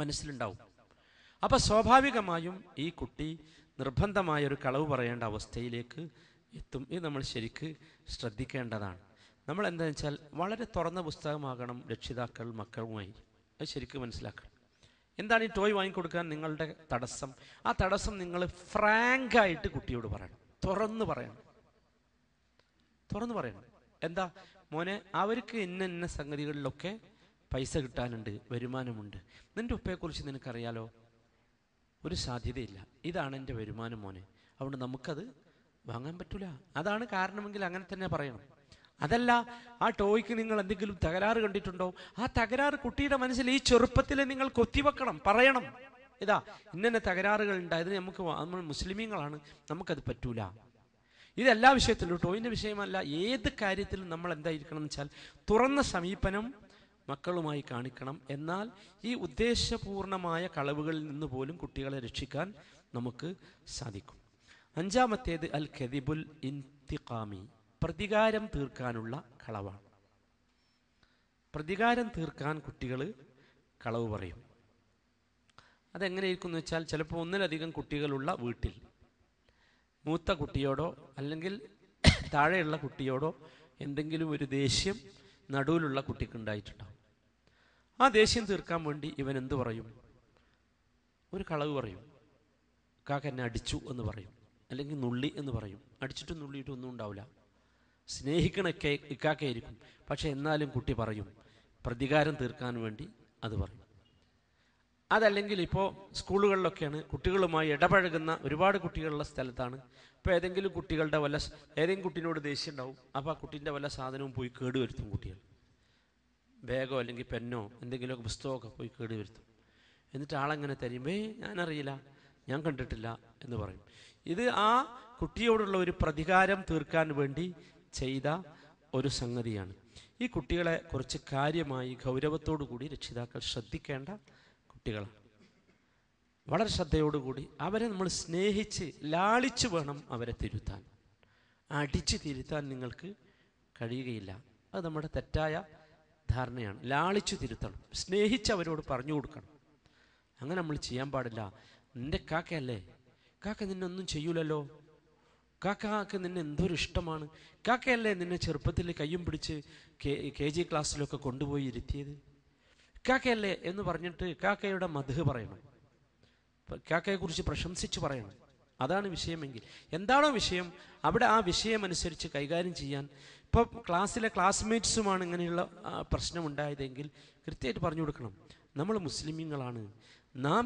മനസ്സിലുണ്ടാവും അപ്പൊ സ്വാഭാവികമായും ഈ കുട്ടി നിർബന്ധമായ ഒരു കളവ് പറയേണ്ട അവസ്ഥയിലേക്ക് എത്തും ഇത് നമ്മൾ ശരിക്ക് ശ്രദ്ധിക്കേണ്ടതാണ് നമ്മൾ എന്താ വെച്ചാൽ വളരെ തുറന്ന പുസ്തകമാകണം രക്ഷിതാക്കൾ മക്കളുമായി അത് ശരിക്കും മനസ്സിലാക്കണം എന്താണ് ഈ ടോയ് വാങ്ങിക്കൊടുക്കാൻ നിങ്ങളുടെ തടസ്സം ആ തടസ്സം നിങ്ങൾ ഫ്രാങ്കായിട്ട് കുട്ടിയോട് പറയണം തുറന്ന് പറയണം തുറന്ന് പറയണം എന്താ മോനെ അവർക്ക് ഇന്ന ഇന്ന സംഗതികളിലൊക്കെ പൈസ കിട്ടാനുണ്ട് വരുമാനമുണ്ട് നിൻ്റെ ഉപ്പയെക്കുറിച്ച് നിനക്കറിയാലോ ഒരു സാധ്യതയില്ല ഇതാണ് എൻ്റെ വരുമാനം മോനെ അതുകൊണ്ട് നമുക്കത് വാങ്ങാൻ പറ്റൂല അതാണ് കാരണമെങ്കിൽ അങ്ങനെ തന്നെ പറയണം അതല്ല ആ ടോയ്ക്ക് നിങ്ങൾ എന്തെങ്കിലും തകരാറ് കണ്ടിട്ടുണ്ടോ ആ തകരാറ് കുട്ടിയുടെ മനസ്സിൽ ഈ ചെറുപ്പത്തിൽ നിങ്ങൾ കൊത്തിവെക്കണം പറയണം ഇതാ ഇന്നെ തകരാറുകൾ ഉണ്ട് അതിന് നമുക്ക് നമ്മൾ മുസ്ലിമീങ്ങളാണ് നമുക്കത് പറ്റൂല ഇതെല്ലാ വിഷയത്തിലും ടോയിൻ്റെ വിഷയമല്ല ഏത് കാര്യത്തിലും നമ്മൾ എന്തായിരിക്കണം എന്ന് വെച്ചാൽ തുറന്ന സമീപനം മക്കളുമായി കാണിക്കണം എന്നാൽ ഈ ഉദ്ദേശപൂർണമായ കളവുകളിൽ നിന്ന് പോലും കുട്ടികളെ രക്ഷിക്കാൻ നമുക്ക് സാധിക്കും അഞ്ചാമത്തേത് അൽ ഖദിബുൽ ഇൻതിഖാമി പ്രതികാരം തീർക്കാനുള്ള കളവാണ് പ്രതികാരം തീർക്കാൻ കുട്ടികൾ കളവ് പറയും അതെങ്ങനെയിരിക്കും എന്ന് വെച്ചാൽ ചിലപ്പോൾ ഒന്നിലധികം കുട്ടികളുള്ള വീട്ടിൽ മൂത്ത കുട്ടിയോടോ അല്ലെങ്കിൽ താഴെയുള്ള കുട്ടിയോടോ എന്തെങ്കിലും ഒരു ദേഷ്യം നടുവിലുള്ള കുട്ടിക്ക് ആ ദേഷ്യം തീർക്കാൻ വേണ്ടി ഇവൻ എന്ത് പറയും ഒരു കളവ് പറയും കാക്ക എന്നെ അടിച്ചു എന്ന് പറയും അല്ലെങ്കിൽ നുള്ളി എന്ന് പറയും അടിച്ചിട്ട് നുള്ളിയിട്ടും ഒന്നും ഉണ്ടാവില്ല സ്നേഹിക്കണൊക്കെ ഇക്കാക്കയായിരിക്കും പക്ഷെ എന്നാലും കുട്ടി പറയും പ്രതികാരം തീർക്കാൻ വേണ്ടി അത് പറയും അതല്ലെങ്കിൽ ഇപ്പോൾ സ്കൂളുകളിലൊക്കെയാണ് കുട്ടികളുമായി ഇടപഴകുന്ന ഒരുപാട് കുട്ടികളുള്ള സ്ഥലത്താണ് ഇപ്പോൾ ഏതെങ്കിലും കുട്ടികളുടെ വല്ല ഏതെങ്കിലും കുട്ടീനോട് ദേഷ്യം ഉണ്ടാവും അപ്പോൾ ആ കുട്ടീൻ്റെ വല്ല സാധനവും പോയി കേടുവരുത്തും കുട്ടികൾ ബാഗോ അല്ലെങ്കിൽ പെന്നോ എന്തെങ്കിലുമൊക്കെ പുസ്തകമൊക്കെ പോയി കേടി വരുത്തും എന്നിട്ട് ആളെങ്ങനെ തരുമ്പേ ഞാനറിയില്ല ഞാൻ കണ്ടിട്ടില്ല എന്ന് പറയും ഇത് ആ കുട്ടിയോടുള്ള ഒരു പ്രതികാരം തീർക്കാൻ വേണ്ടി ചെയ്ത ഒരു സംഗതിയാണ് ഈ കുട്ടികളെ കുറച്ച് കാര്യമായി ഗൗരവത്തോടു കൂടി രക്ഷിതാക്കൾ ശ്രദ്ധിക്കേണ്ട കുട്ടികളാണ് വളരെ ശ്രദ്ധയോടുകൂടി അവരെ നമ്മൾ സ്നേഹിച്ച് ലാളിച്ചു വേണം അവരെ തിരുത്താൻ അടിച്ചു തിരുത്താൻ നിങ്ങൾക്ക് കഴിയുകയില്ല അത് നമ്മുടെ തെറ്റായ ധാരണയാണ് ലാളിച്ചു തിരുത്തണം സ്നേഹിച്ച് അവരോട് പറഞ്ഞു കൊടുക്കണം അങ്ങനെ നമ്മൾ ചെയ്യാൻ പാടില്ല നിന്റെ കാക്കയല്ലേ കാക്ക നിന്നെ ഒന്നും ചെയ്യൂലല്ലോ കാക്കാക്ക് നിന്നെ എന്തൊരു ഇഷ്ടമാണ് കാക്കയല്ലേ നിന്നെ ചെറുപ്പത്തിൽ കയ്യും പിടിച്ച് കെ ജി ക്ലാസ്സിലൊക്കെ കൊണ്ടുപോയി ഇരുത്തിയത് കാക്കയല്ലേ എന്ന് പറഞ്ഞിട്ട് കാക്കയുടെ മധു പറയണം കാക്കയെക്കുറിച്ച് പ്രശംസിച്ച് പറയണം അതാണ് വിഷയമെങ്കിൽ എന്താണോ വിഷയം അവിടെ ആ വിഷയമനുസരിച്ച് കൈകാര്യം ചെയ്യാൻ ഇപ്പം ക്ലാസ്സിലെ ക്ലാസ്മേറ്റ്സുമാണ് ഇങ്ങനെയുള്ള പ്രശ്നമുണ്ടായതെങ്കിൽ കൃത്യമായിട്ട് പറഞ്ഞു കൊടുക്കണം നമ്മൾ മുസ്ലിമീങ്ങളാണ് നാം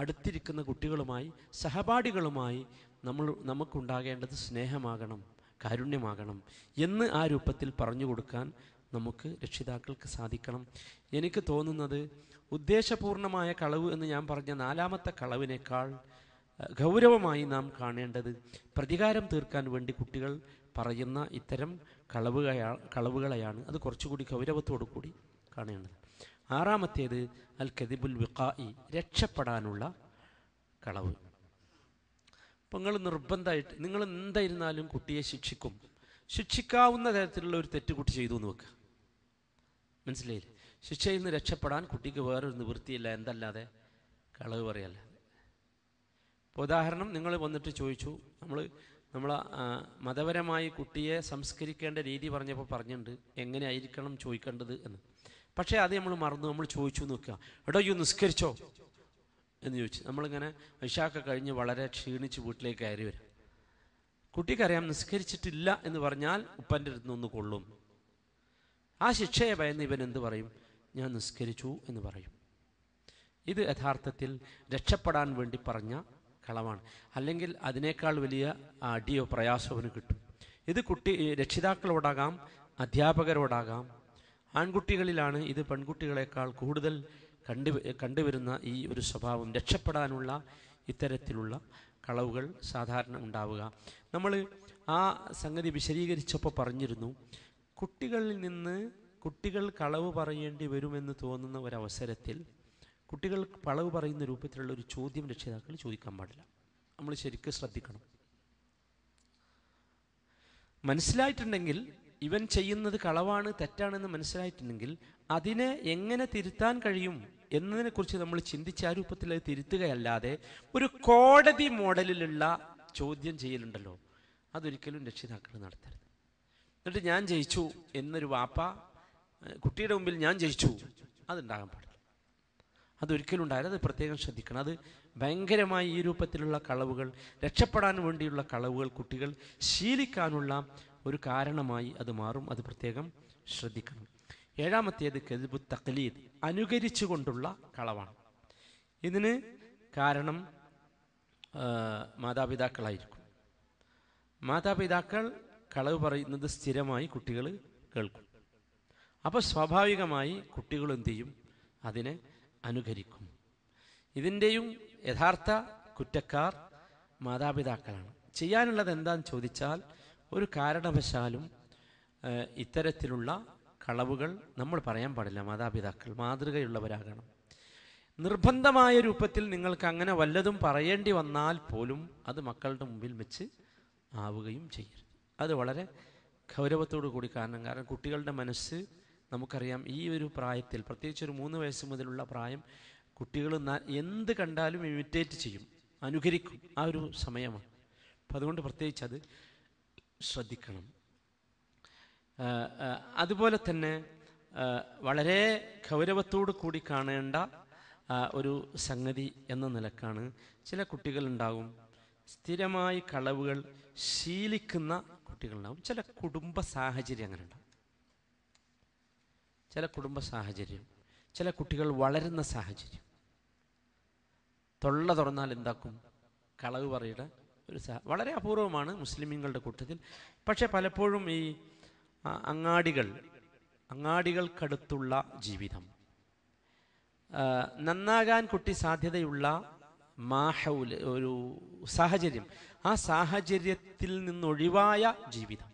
അടുത്തിരിക്കുന്ന കുട്ടികളുമായി സഹപാഠികളുമായി നമ്മൾ നമുക്കുണ്ടാകേണ്ടത് സ്നേഹമാകണം കാരുണ്യമാകണം എന്ന് ആ രൂപത്തിൽ പറഞ്ഞു കൊടുക്കാൻ നമുക്ക് രക്ഷിതാക്കൾക്ക് സാധിക്കണം എനിക്ക് തോന്നുന്നത് ഉദ്ദേശപൂർണമായ കളവ് എന്ന് ഞാൻ പറഞ്ഞ നാലാമത്തെ കളവിനേക്കാൾ ഗൗരവമായി നാം കാണേണ്ടത് പ്രതികാരം തീർക്കാൻ വേണ്ടി കുട്ടികൾ പറയുന്ന ഇത്തരം കളവുകയാ കളവുകളെയാണ് അത് കുറച്ചുകൂടി ഗൗരവത്തോടു കൂടി കാണേണ്ടത് ആറാമത്തേത് അൽ കദിബുൽ വിഖായി രക്ഷപ്പെടാനുള്ള കളവ് അപ്പം നിങ്ങൾ നിർബന്ധമായിട്ട് നിങ്ങൾ എന്തായിരുന്നാലും കുട്ടിയെ ശിക്ഷിക്കും ശിക്ഷിക്കാവുന്ന തരത്തിലുള്ള ഒരു തെറ്റ് കുട്ടി ചെയ്തു എന്ന് വെക്കുക മനസ്സിലായില്ലേ ശിക്ഷയിൽ നിന്ന് രക്ഷപ്പെടാൻ കുട്ടിക്ക് വേറൊരു നിവൃത്തിയില്ല എന്തല്ലാതെ കളവ് പറയല്ല ഉദാഹരണം നിങ്ങൾ വന്നിട്ട് ചോദിച്ചു നമ്മൾ നമ്മൾ മതപരമായി കുട്ടിയെ സംസ്കരിക്കേണ്ട രീതി പറഞ്ഞപ്പോൾ പറഞ്ഞിട്ടുണ്ട് എങ്ങനെ ആയിരിക്കണം ചോദിക്കേണ്ടത് എന്ന് പക്ഷേ അത് നമ്മൾ മറന്നു നമ്മൾ ചോദിച്ചു നോക്കുക എടോ യു നിസ്കരിച്ചോ എന്ന് ചോദിച്ചു നമ്മളിങ്ങനെ വിശാഖ കഴിഞ്ഞ് വളരെ ക്ഷീണിച്ച് വീട്ടിലേക്ക് കയറി വരും കുട്ടിക്കറിയാം നിസ്കരിച്ചിട്ടില്ല എന്ന് പറഞ്ഞാൽ ഉപ്പൻ്റെ അടുത്ത് നിന്ന് കൊള്ളും ആ ശിക്ഷയെ ഭയന്ന് ഇവൻ എന്ത് പറയും ഞാൻ നിസ്കരിച്ചു എന്ന് പറയും ഇത് യഥാർത്ഥത്തിൽ രക്ഷപ്പെടാൻ വേണ്ടി പറഞ്ഞ കളമാണ് അല്ലെങ്കിൽ അതിനേക്കാൾ വലിയ അടിയോ പ്രയാസവും കിട്ടും ഇത് കുട്ടി രക്ഷിതാക്കളോടാകാം അധ്യാപകരോടാകാം ആൺകുട്ടികളിലാണ് ഇത് പെൺകുട്ടികളെക്കാൾ കൂടുതൽ കണ്ടു കണ്ടുവരുന്ന ഈ ഒരു സ്വഭാവം രക്ഷപ്പെടാനുള്ള ഇത്തരത്തിലുള്ള കളവുകൾ സാധാരണ ഉണ്ടാവുക നമ്മൾ ആ സംഗതി വിശദീകരിച്ചപ്പോൾ പറഞ്ഞിരുന്നു കുട്ടികളിൽ നിന്ന് കുട്ടികൾ കളവ് പറയേണ്ടി വരുമെന്ന് തോന്നുന്ന ഒരവസരത്തിൽ കുട്ടികൾ പളവ് പറയുന്ന രൂപത്തിലുള്ള ഒരു ചോദ്യം രക്ഷിതാക്കൾ ചോദിക്കാൻ പാടില്ല നമ്മൾ ശരിക്കും ശ്രദ്ധിക്കണം മനസ്സിലായിട്ടുണ്ടെങ്കിൽ ഇവൻ ചെയ്യുന്നത് കളവാണ് തെറ്റാണെന്ന് മനസ്സിലായിട്ടുണ്ടെങ്കിൽ അതിനെ എങ്ങനെ തിരുത്താൻ കഴിയും എന്നതിനെക്കുറിച്ച് നമ്മൾ ചിന്തിച്ച ആ രൂപത്തിൽ അത് തിരുത്തുകയല്ലാതെ ഒരു കോടതി മോഡലിലുള്ള ചോദ്യം ചെയ്യലുണ്ടല്ലോ അതൊരിക്കലും രക്ഷിതാക്കൾ നടത്തരുത് എന്നിട്ട് ഞാൻ ജയിച്ചു എന്നൊരു വാപ്പ കുട്ടിയുടെ മുമ്പിൽ ഞാൻ ജയിച്ചു അതുണ്ടാകാൻ പാടില്ല അതൊരിക്കലും ഉണ്ടായാലും അത് പ്രത്യേകം ശ്രദ്ധിക്കണം അത് ഭയങ്കരമായ ഈ രൂപത്തിലുള്ള കളവുകൾ രക്ഷപ്പെടാൻ വേണ്ടിയുള്ള കളവുകൾ കുട്ടികൾ ശീലിക്കാനുള്ള ഒരു കാരണമായി അത് മാറും അത് പ്രത്യേകം ശ്രദ്ധിക്കണം ഏഴാമത്തേത് കെതിബു തക്ലീദ് അനുകരിച്ചു കൊണ്ടുള്ള കളവാണ് ഇതിന് കാരണം മാതാപിതാക്കളായിരിക്കും മാതാപിതാക്കൾ കളവ് പറയുന്നത് സ്ഥിരമായി കുട്ടികൾ കേൾക്കും അപ്പോൾ സ്വാഭാവികമായി കുട്ടികൾ എന്ത് ചെയ്യും അതിനെ അനുകരിക്കും ഇതിൻ്റെയും യഥാർത്ഥ കുറ്റക്കാർ മാതാപിതാക്കളാണ് ചെയ്യാനുള്ളത് എന്താന്ന് ചോദിച്ചാൽ ഒരു കാരണവശാലും ഇത്തരത്തിലുള്ള കളവുകൾ നമ്മൾ പറയാൻ പാടില്ല മാതാപിതാക്കൾ മാതൃകയുള്ളവരാകണം നിർബന്ധമായ രൂപത്തിൽ നിങ്ങൾക്ക് അങ്ങനെ വല്ലതും പറയേണ്ടി വന്നാൽ പോലും അത് മക്കളുടെ മുമ്പിൽ വെച്ച് ആവുകയും ചെയ്യരുത് അത് വളരെ ഗൗരവത്തോടു കൂടി കാരണം കാരണം കുട്ടികളുടെ മനസ്സ് നമുക്കറിയാം ഈ ഒരു പ്രായത്തിൽ പ്രത്യേകിച്ച് ഒരു മൂന്ന് വയസ്സ് മുതലുള്ള പ്രായം കുട്ടികൾ എന്ത് കണ്ടാലും ഇമിറ്റേറ്റ് ചെയ്യും അനുകരിക്കും ആ ഒരു സമയമാണ് അപ്പം അതുകൊണ്ട് പ്രത്യേകിച്ച് അത് ശ്രദ്ധിക്കണം അതുപോലെ തന്നെ വളരെ ഗൗരവത്തോടു കൂടി കാണേണ്ട ഒരു സംഗതി എന്ന നിലക്കാണ് ചില കുട്ടികളുണ്ടാകും സ്ഥിരമായി കളവുകൾ ശീലിക്കുന്ന കുട്ടികളുണ്ടാകും ചില കുടുംബ സാഹചര്യം അങ്ങനെ ഉണ്ടാകും ചില കുടുംബ സാഹചര്യം ചില കുട്ടികൾ വളരുന്ന സാഹചര്യം തൊള്ള തുറന്നാൽ എന്താക്കും കളവ് പറയുടെ ഒരു സാ വളരെ അപൂർവമാണ് മുസ്ലിമീങ്ങളുടെ കൂട്ടത്തിൽ പക്ഷേ പലപ്പോഴും ഈ അങ്ങാടികൾ അങ്ങാടികൾക്കടുത്തുള്ള ജീവിതം നന്നാകാൻ കുട്ടി സാധ്യതയുള്ള മാഹൗല് ഒരു സാഹചര്യം ആ സാഹചര്യത്തിൽ നിന്നൊഴിവായ ജീവിതം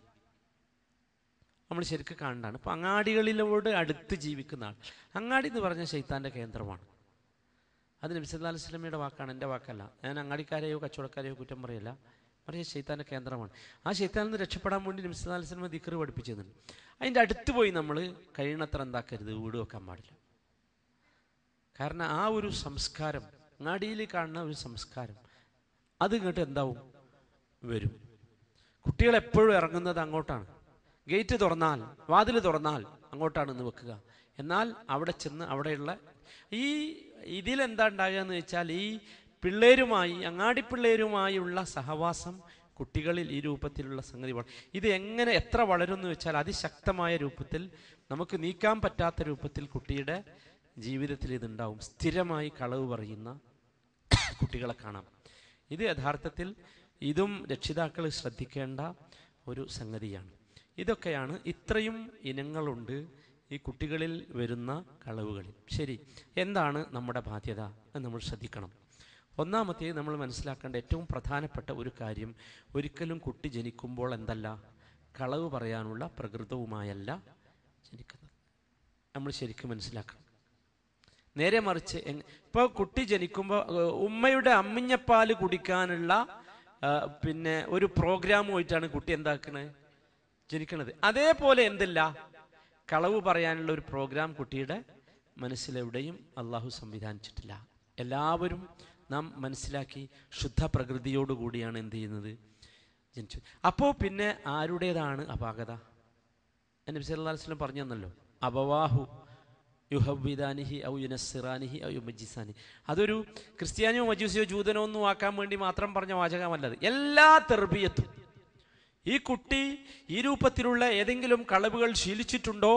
നമ്മൾ ശരിക്കും കാണേണ്ടതാണ് ഇപ്പം അങ്ങാടികളിലോട് അടുത്ത് ജീവിക്കുന്ന ആൾ അങ്ങാടി എന്ന് പറഞ്ഞാൽ ശൈത്താൻ്റെ കേന്ദ്രമാണ് അത് നബിസല്ലാ അലുസ്ലമിയുടെ വാക്കാണ് എൻ്റെ വാക്കല്ല ഞാൻ അങ്ങാടിക്കാരെയോ കച്ചവടക്കാരെയോ കുറ്റം പറയല്ല മറിച്ച് ശൈത്താൻ്റെ കേന്ദ്രമാണ് ആ ശൈത്താനിൽ നിന്ന് രക്ഷപ്പെടാൻ വേണ്ടി നബിസല്ലാ അലുസ്ലമ ദിക്കറ് പഠിപ്പിച്ചിരുന്നു അതിൻ്റെ അടുത്ത് പോയി നമ്മൾ കഴിയണത്ര എന്താക്കരുത് വീട് വെക്കാൻ പാടില്ല കാരണം ആ ഒരു സംസ്കാരം അങ്ങാടിയിൽ കാണുന്ന ഒരു സംസ്കാരം അത് ഇങ്ങോട്ട് എന്താവും വരും കുട്ടികൾ എപ്പോഴും ഇറങ്ങുന്നത് അങ്ങോട്ടാണ് ഗേറ്റ് തുറന്നാൽ വാതിൽ തുറന്നാൽ അങ്ങോട്ടാണ് ഇന്ന് വെക്കുക എന്നാൽ അവിടെ ചെന്ന് അവിടെയുള്ള ഈ ഇതിലെന്താ ഉണ്ടാകുക എന്ന് വെച്ചാൽ ഈ പിള്ളേരുമായി പിള്ളേരുമായുള്ള സഹവാസം കുട്ടികളിൽ ഈ രൂപത്തിലുള്ള സംഗതി ഇത് എങ്ങനെ എത്ര വളരുമെന്ന് വെച്ചാൽ അതിശക്തമായ രൂപത്തിൽ നമുക്ക് നീക്കാൻ പറ്റാത്ത രൂപത്തിൽ കുട്ടിയുടെ ജീവിതത്തിൽ ഇതുണ്ടാവും സ്ഥിരമായി കളവ് പറയുന്ന കുട്ടികളെ കാണാം ഇത് യഥാർത്ഥത്തിൽ ഇതും രക്ഷിതാക്കൾ ശ്രദ്ധിക്കേണ്ട ഒരു സംഗതിയാണ് ഇതൊക്കെയാണ് ഇത്രയും ഇനങ്ങളുണ്ട് ഈ കുട്ടികളിൽ വരുന്ന കളവുകളിൽ ശരി എന്താണ് നമ്മുടെ ബാധ്യത എന്ന് നമ്മൾ ശ്രദ്ധിക്കണം ഒന്നാമത്തേത് നമ്മൾ മനസ്സിലാക്കേണ്ട ഏറ്റവും പ്രധാനപ്പെട്ട ഒരു കാര്യം ഒരിക്കലും കുട്ടി ജനിക്കുമ്പോൾ എന്തല്ല കളവ് പറയാനുള്ള പ്രകൃതവുമായല്ല ജനിക്കുന്നത് നമ്മൾ ശരിക്കും മനസ്സിലാക്കണം നേരെ മറിച്ച് ഇപ്പോൾ കുട്ടി ജനിക്കുമ്പോൾ ഉമ്മയുടെ അമ്മിഞ്ഞപ്പാല് കുടിക്കാനുള്ള പിന്നെ ഒരു പ്രോഗ്രാമുമായിട്ടാണ് കുട്ടി എന്താക്കുന്നത് ജനിക്കണത് അതേപോലെ എന്തില്ല കളവ് പറയാനുള്ള ഒരു പ്രോഗ്രാം കുട്ടിയുടെ മനസ്സിലെവിടെയും അള്ളാഹു സംവിധാനിച്ചിട്ടില്ല എല്ലാവരും നാം മനസ്സിലാക്കി ശുദ്ധ പ്രകൃതിയോടുകൂടിയാണ് എന്ത് ചെയ്യുന്നത് ജനിച്ചു അപ്പോൾ പിന്നെ ആരുടേതാണ് അപാകത എൻ്റെ വസ്ലം പറഞ്ഞു തന്നല്ലോ അപവാഹു യുഹബിദാനിഹി ഔ യുനസിറാനിഹി ഔ യുമജിസാനി അതൊരു ക്രിസ്ത്യാനിയോ മജൂസിയോ ജൂതനോ ഒന്നും ആക്കാൻ വേണ്ടി മാത്രം പറഞ്ഞ വാചകമല്ലത് എല്ലാ തെർബിയത്തും ഈ കുട്ടി ഈ രൂപത്തിലുള്ള ഏതെങ്കിലും കളവുകൾ ശീലിച്ചിട്ടുണ്ടോ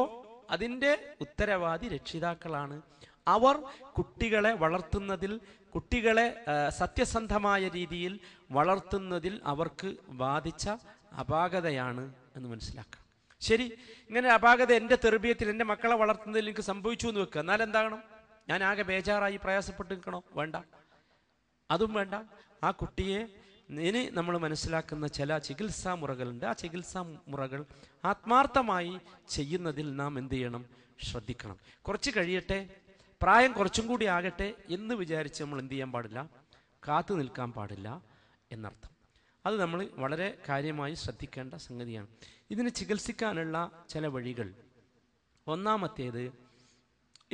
അതിൻ്റെ ഉത്തരവാദി രക്ഷിതാക്കളാണ് അവർ കുട്ടികളെ വളർത്തുന്നതിൽ കുട്ടികളെ സത്യസന്ധമായ രീതിയിൽ വളർത്തുന്നതിൽ അവർക്ക് ബാധിച്ച അപാകതയാണ് എന്ന് മനസ്സിലാക്കാം ശരി ഇങ്ങനെ അപാകത എൻ്റെ തെർബീയത്തിൽ എൻ്റെ മക്കളെ വളർത്തുന്നതിൽ എനിക്ക് സംഭവിച്ചു എന്ന് വെക്കുക എന്നാൽ എന്താകണം ഞാൻ ആകെ ബേജാറായി പ്രയാസപ്പെട്ട് നിൽക്കണോ വേണ്ട അതും വേണ്ട ആ കുട്ടിയെ ഇനി നമ്മൾ മനസ്സിലാക്കുന്ന ചില ചികിത്സാ മുറകളുണ്ട് ആ ചികിത്സാ മുറകൾ ആത്മാർത്ഥമായി ചെയ്യുന്നതിൽ നാം എന്ത് ചെയ്യണം ശ്രദ്ധിക്കണം കുറച്ച് കഴിയട്ടെ പ്രായം കുറച്ചും കൂടി ആകട്ടെ എന്ന് വിചാരിച്ച് നമ്മൾ എന്ത് ചെയ്യാൻ പാടില്ല കാത്തു നിൽക്കാൻ പാടില്ല എന്നർത്ഥം അത് നമ്മൾ വളരെ കാര്യമായി ശ്രദ്ധിക്കേണ്ട സംഗതിയാണ് ഇതിന് ചികിത്സിക്കാനുള്ള ചില വഴികൾ ഒന്നാമത്തേത്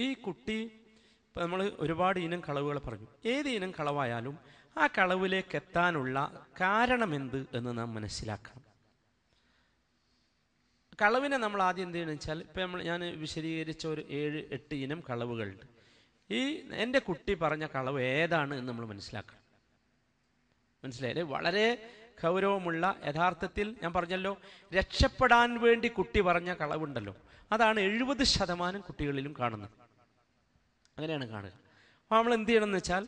ഈ കുട്ടി നമ്മൾ ഒരുപാട് ഇനം കളവുകൾ പറഞ്ഞു ഏത് ഇനം കളവായാലും ആ കളവിലേക്ക് എത്താനുള്ള എന്ത് എന്ന് നാം മനസ്സിലാക്കണം കളവിനെ നമ്മൾ ആദ്യം എന്ത് ചെയ്യണമെന്ന് വെച്ചാൽ ഇപ്പം നമ്മൾ ഞാൻ വിശദീകരിച്ച ഒരു ഏഴ് എട്ട് ഇനം കളവുകളുണ്ട് ഈ എൻ്റെ കുട്ടി പറഞ്ഞ കളവ് ഏതാണ് എന്ന് നമ്മൾ മനസ്സിലാക്കണം മനസ്സിലായില്ലേ വളരെ ഗൗരവമുള്ള യഥാർത്ഥത്തിൽ ഞാൻ പറഞ്ഞല്ലോ രക്ഷപ്പെടാൻ വേണ്ടി കുട്ടി പറഞ്ഞ കളവുണ്ടല്ലോ അതാണ് എഴുപത് ശതമാനം കുട്ടികളിലും കാണുന്നത് അങ്ങനെയാണ് കാണുക അപ്പോൾ നമ്മൾ എന്ത് എന്ന് വെച്ചാൽ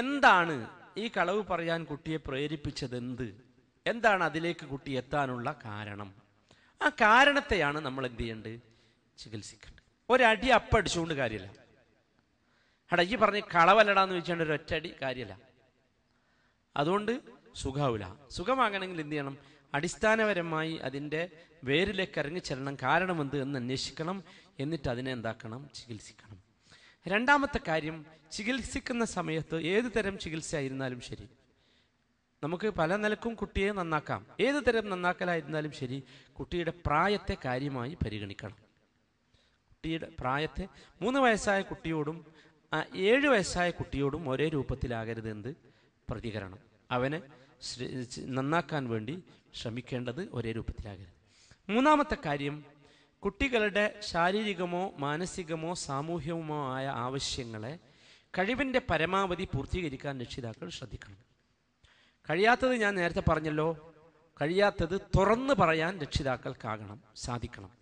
എന്താണ് ഈ കളവ് പറയാൻ കുട്ടിയെ എന്ത് എന്താണ് അതിലേക്ക് കുട്ടി എത്താനുള്ള കാരണം ആ കാരണത്തെയാണ് നമ്മൾ എന്ത് ചെയ്യേണ്ടത് ചികിത്സിക്കേണ്ടത് ഒരടി അപ്പടിച്ചുകൊണ്ട് കാര്യമില്ല അട ഈ പറഞ്ഞ് കളവല്ലടാന്ന് വെച്ചുകൊണ്ട് ഒരു ഒറ്റടി കാര്യമില്ല അതുകൊണ്ട് സുഖാവില്ല സുഖമാകണമെങ്കിൽ എന്ത് ചെയ്യണം അടിസ്ഥാനപരമായി അതിൻ്റെ വേരിലേക്ക് ഇറങ്ങിച്ചെല്ലണം എന്ത് എന്ന് അന്വേഷിക്കണം എന്നിട്ട് അതിനെ എന്താക്കണം ചികിത്സിക്കണം രണ്ടാമത്തെ കാര്യം ചികിത്സിക്കുന്ന സമയത്ത് ഏത് തരം ചികിത്സ ആയിരുന്നാലും ശരി നമുക്ക് പല നിലക്കും കുട്ടിയെ നന്നാക്കാം ഏത് തരം നന്നാക്കലായിരുന്നാലും ശരി കുട്ടിയുടെ പ്രായത്തെ കാര്യമായി പരിഗണിക്കണം കുട്ടിയുടെ പ്രായത്തെ മൂന്ന് വയസ്സായ കുട്ടിയോടും ഏഴ് വയസ്സായ കുട്ടിയോടും ഒരേ രൂപത്തിലാകരുത് എന്ത് പ്രതികരണം അവനെ നന്നാക്കാൻ വേണ്ടി ശ്രമിക്കേണ്ടത് ഒരേ രൂപത്തിലാകരുത് മൂന്നാമത്തെ കാര്യം കുട്ടികളുടെ ശാരീരികമോ മാനസികമോ സാമൂഹികമോ ആയ ആവശ്യങ്ങളെ കഴിവിൻ്റെ പരമാവധി പൂർത്തീകരിക്കാൻ രക്ഷിതാക്കൾ ശ്രദ്ധിക്കണം കഴിയാത്തത് ഞാൻ നേരത്തെ പറഞ്ഞല്ലോ കഴിയാത്തത് തുറന്നു പറയാൻ രക്ഷിതാക്കൾക്കാകണം സാധിക്കണം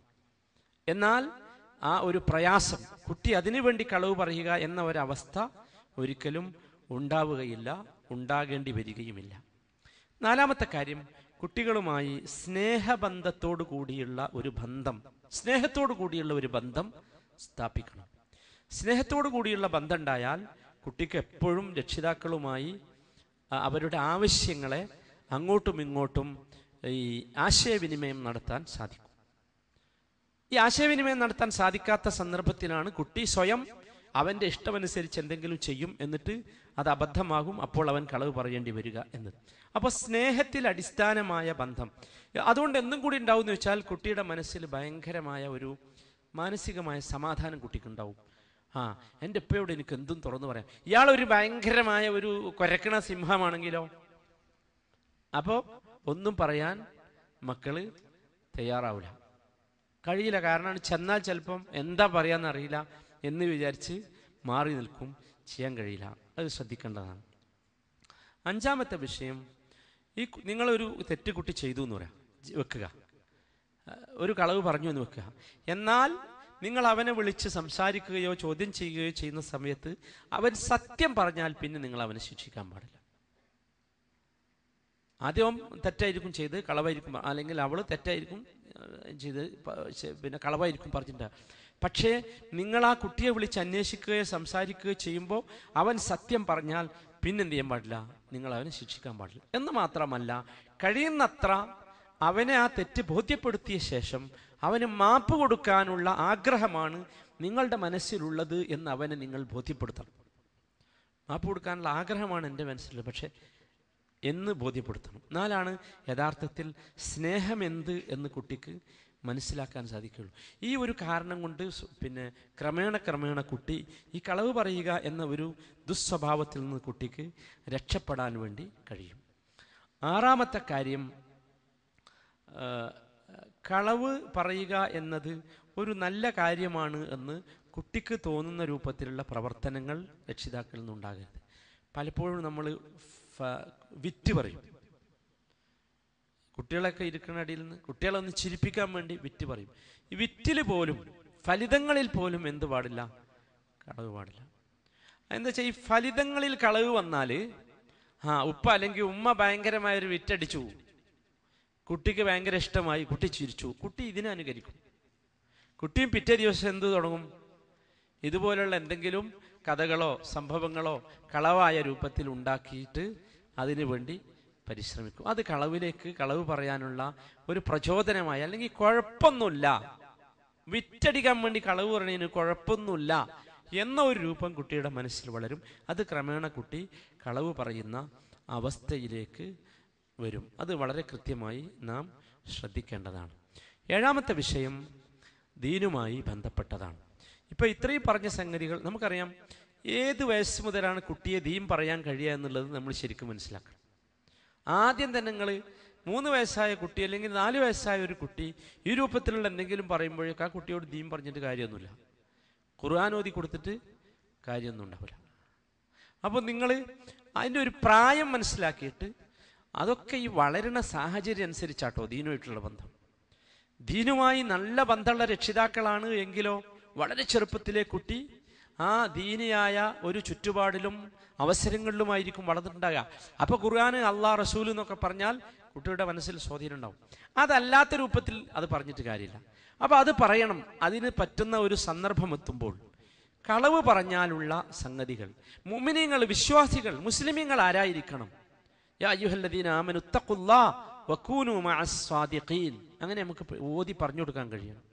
എന്നാൽ ആ ഒരു പ്രയാസം കുട്ടി അതിനുവേണ്ടി കളവ് പറയുക എന്ന ഒരവസ്ഥ ഒരിക്കലും ഉണ്ടാവുകയില്ല ഉണ്ടാകേണ്ടി വരികയുമില്ല നാലാമത്തെ കാര്യം കുട്ടികളുമായി സ്നേഹബന്ധത്തോടു കൂടിയുള്ള ഒരു ബന്ധം സ്നേഹത്തോടു കൂടിയുള്ള ഒരു ബന്ധം സ്ഥാപിക്കണം സ്നേഹത്തോടു കൂടിയുള്ള ബന്ധം ഉണ്ടായാൽ കുട്ടിക്ക് എപ്പോഴും രക്ഷിതാക്കളുമായി അവരുടെ ആവശ്യങ്ങളെ അങ്ങോട്ടും ഇങ്ങോട്ടും ഈ ആശയവിനിമയം നടത്താൻ സാധിക്കും ഈ ആശയവിനിമയം നടത്താൻ സാധിക്കാത്ത സന്ദർഭത്തിലാണ് കുട്ടി സ്വയം അവൻ്റെ ഇഷ്ടമനുസരിച്ച് എന്തെങ്കിലും ചെയ്യും എന്നിട്ട് അത് അബദ്ധമാകും അപ്പോൾ അവൻ കളവ് പറയേണ്ടി വരിക എന്നത് അപ്പോൾ സ്നേഹത്തിൽ അടിസ്ഥാനമായ ബന്ധം അതുകൊണ്ട് എന്നും കൂടി ഉണ്ടാവും വെച്ചാൽ കുട്ടിയുടെ മനസ്സിൽ ഭയങ്കരമായ ഒരു മാനസികമായ സമാധാനം കുട്ടിക്കുണ്ടാവും ആ എൻ്റെ ഉപ്പയോട് എനിക്ക് എന്തും തുറന്നു പറയാം ഇയാൾ ഒരു ഭയങ്കരമായ ഒരു കൊരക്കണ സിംഹമാണെങ്കിലോ അപ്പോൾ ഒന്നും പറയാൻ മക്കള് തയ്യാറാവില്ല കഴിയില്ല കാരണം ചെന്നാൽ ചിലപ്പം എന്താ പറയാന്നറിയില്ല എന്ന് വിചാരിച്ച് മാറി നിൽക്കും ചെയ്യാൻ കഴിയില്ല അത് ശ്രദ്ധിക്കേണ്ടതാണ് അഞ്ചാമത്തെ വിഷയം ഈ നിങ്ങളൊരു തെറ്റുകുട്ടി ചെയ്തു എന്ന് പറയാം വെക്കുക ഒരു കളവ് പറഞ്ഞു എന്ന് വെക്കുക എന്നാൽ നിങ്ങൾ അവനെ വിളിച്ച് സംസാരിക്കുകയോ ചോദ്യം ചെയ്യുകയോ ചെയ്യുന്ന സമയത്ത് അവൻ സത്യം പറഞ്ഞാൽ പിന്നെ നിങ്ങൾ അവനെ ശിക്ഷിക്കാൻ പാടില്ല ആദ്യം തെറ്റായിരിക്കും ചെയ്ത് കളവായിരിക്കും അല്ലെങ്കിൽ അവൾ തെറ്റായിരിക്കും ചെയ്ത് പിന്നെ കളവായിരിക്കും പറഞ്ഞിട്ടുണ്ട് പക്ഷേ നിങ്ങൾ ആ കുട്ടിയെ വിളിച്ച് അന്വേഷിക്കുകയോ സംസാരിക്കുകയോ ചെയ്യുമ്പോൾ അവൻ സത്യം പറഞ്ഞാൽ പിന്നെന്ത് ചെയ്യാൻ പാടില്ല നിങ്ങൾ അവനെ ശിക്ഷിക്കാൻ പാടില്ല എന്ന് മാത്രമല്ല കഴിയുന്നത്ര അവനെ ആ തെറ്റ് ബോധ്യപ്പെടുത്തിയ ശേഷം അവന് മാപ്പ് കൊടുക്കാനുള്ള ആഗ്രഹമാണ് നിങ്ങളുടെ മനസ്സിലുള്ളത് എന്ന് അവനെ നിങ്ങൾ ബോധ്യപ്പെടുത്തണം മാപ്പ് കൊടുക്കാനുള്ള ആഗ്രഹമാണ് എൻ്റെ മനസ്സിലുള്ളത് പക്ഷേ എന്ന് ബോധ്യപ്പെടുത്തണം എന്നാലാണ് യഥാർത്ഥത്തിൽ സ്നേഹം എന്ത് എന്ന് കുട്ടിക്ക് മനസ്സിലാക്കാൻ സാധിക്കുള്ളൂ ഈ ഒരു കാരണം കൊണ്ട് പിന്നെ ക്രമേണ ക്രമേണ കുട്ടി ഈ കളവ് പറയുക എന്ന ഒരു ദുസ്വഭാവത്തിൽ നിന്ന് കുട്ടിക്ക് രക്ഷപ്പെടാൻ വേണ്ടി കഴിയും ആറാമത്തെ കാര്യം കളവ് പറയുക എന്നത് ഒരു നല്ല കാര്യമാണ് എന്ന് കുട്ടിക്ക് തോന്നുന്ന രൂപത്തിലുള്ള പ്രവർത്തനങ്ങൾ രക്ഷിതാക്കളിൽ നിന്നുണ്ടാകരുത് പലപ്പോഴും നമ്മൾ വിറ്റ് പറയും കുട്ടികളൊക്കെ ഇരിക്കുന്ന അടിയിൽ നിന്ന് കുട്ടികളെ ഒന്ന് ചിരിപ്പിക്കാൻ വേണ്ടി വിറ്റ് പറയും ഈ വിറ്റിൽ പോലും ഫലിതങ്ങളിൽ പോലും എന്ത് പാടില്ല കളവ് പാടില്ല എന്താ വെച്ചാൽ ഈ ഫലിതങ്ങളിൽ കളവ് വന്നാൽ ആ ഉപ്പ അല്ലെങ്കിൽ ഉമ്മ ഭയങ്കരമായൊരു വിറ്റടിച്ചു കുട്ടിക്ക് ഭയങ്കര ഇഷ്ടമായി കുട്ടി ചിരിച്ചു കുട്ടി ഇതിനെ അനുകരിക്കും കുട്ടിയും പിറ്റേ ദിവസം എന്ത് തുടങ്ങും ഇതുപോലുള്ള എന്തെങ്കിലും കഥകളോ സംഭവങ്ങളോ കളവായ രൂപത്തിൽ ഉണ്ടാക്കിയിട്ട് അതിനു വേണ്ടി പരിശ്രമിക്കും അത് കളവിലേക്ക് കളവ് പറയാനുള്ള ഒരു പ്രചോദനമായി അല്ലെങ്കിൽ കുഴപ്പമൊന്നുമില്ല വിറ്റടിക്കാൻ വേണ്ടി കളവ് പറഞ്ഞതിന് കുഴപ്പമൊന്നുമില്ല എന്ന ഒരു രൂപം കുട്ടിയുടെ മനസ്സിൽ വളരും അത് ക്രമേണ കുട്ടി കളവ് പറയുന്ന അവസ്ഥയിലേക്ക് വരും അത് വളരെ കൃത്യമായി നാം ശ്രദ്ധിക്കേണ്ടതാണ് ഏഴാമത്തെ വിഷയം ദീനുമായി ബന്ധപ്പെട്ടതാണ് ഇപ്പൊ ഇത്രയും പറഞ്ഞ സംഗതികൾ നമുക്കറിയാം ഏത് വയസ്സ് മുതലാണ് കുട്ടിയെ ദീൻ പറയാൻ കഴിയുക എന്നുള്ളത് നമ്മൾ ശരിക്കും മനസ്സിലാക്കണം ആദ്യം തന്നെ നിങ്ങൾ മൂന്ന് വയസ്സായ കുട്ടി അല്ലെങ്കിൽ നാല് വയസ്സായ ഒരു കുട്ടി ഈ രൂപത്തിലുള്ള എന്തെങ്കിലും പറയുമ്പോഴേക്ക് ആ കുട്ടിയോട് ദീൻ പറഞ്ഞിട്ട് കാര്യമൊന്നുമില്ല ഖുർആൻ ഓതി കൊടുത്തിട്ട് കാര്യമൊന്നും ഉണ്ടാവില്ല അപ്പോൾ നിങ്ങൾ അതിൻ്റെ ഒരു പ്രായം മനസ്സിലാക്കിയിട്ട് അതൊക്കെ ഈ വളരുന്ന സാഹചര്യം അനുസരിച്ചാട്ടോ ദീനുമായിട്ടുള്ള ബന്ധം ദീനുമായി നല്ല ബന്ധമുള്ള രക്ഷിതാക്കളാണ് എങ്കിലോ വളരെ ചെറുപ്പത്തിലെ കുട്ടി ആ ദീനിയായ ഒരു ചുറ്റുപാടിലും അവസരങ്ങളിലുമായിരിക്കും വളർന്നിട്ടുണ്ടാകുക അപ്പൊ ഖുർആൻ അള്ളാഹ് റസൂൽ എന്നൊക്കെ പറഞ്ഞാൽ കുട്ടിയുടെ മനസ്സിൽ സ്വാധീനം ഉണ്ടാവും അതല്ലാത്ത രൂപത്തിൽ അത് പറഞ്ഞിട്ട് കാര്യമില്ല അപ്പൊ അത് പറയണം അതിന് പറ്റുന്ന ഒരു സന്ദർഭം എത്തുമ്പോൾ കളവ് പറഞ്ഞാലുള്ള സംഗതികൾ മുമിനിങ്ങൾ വിശ്വാസികൾ മുസ്ലിമിങ്ങൾ ആരായിരിക്കണം അങ്ങനെ നമുക്ക് ഓതി പറഞ്ഞു കൊടുക്കാൻ കഴിയണം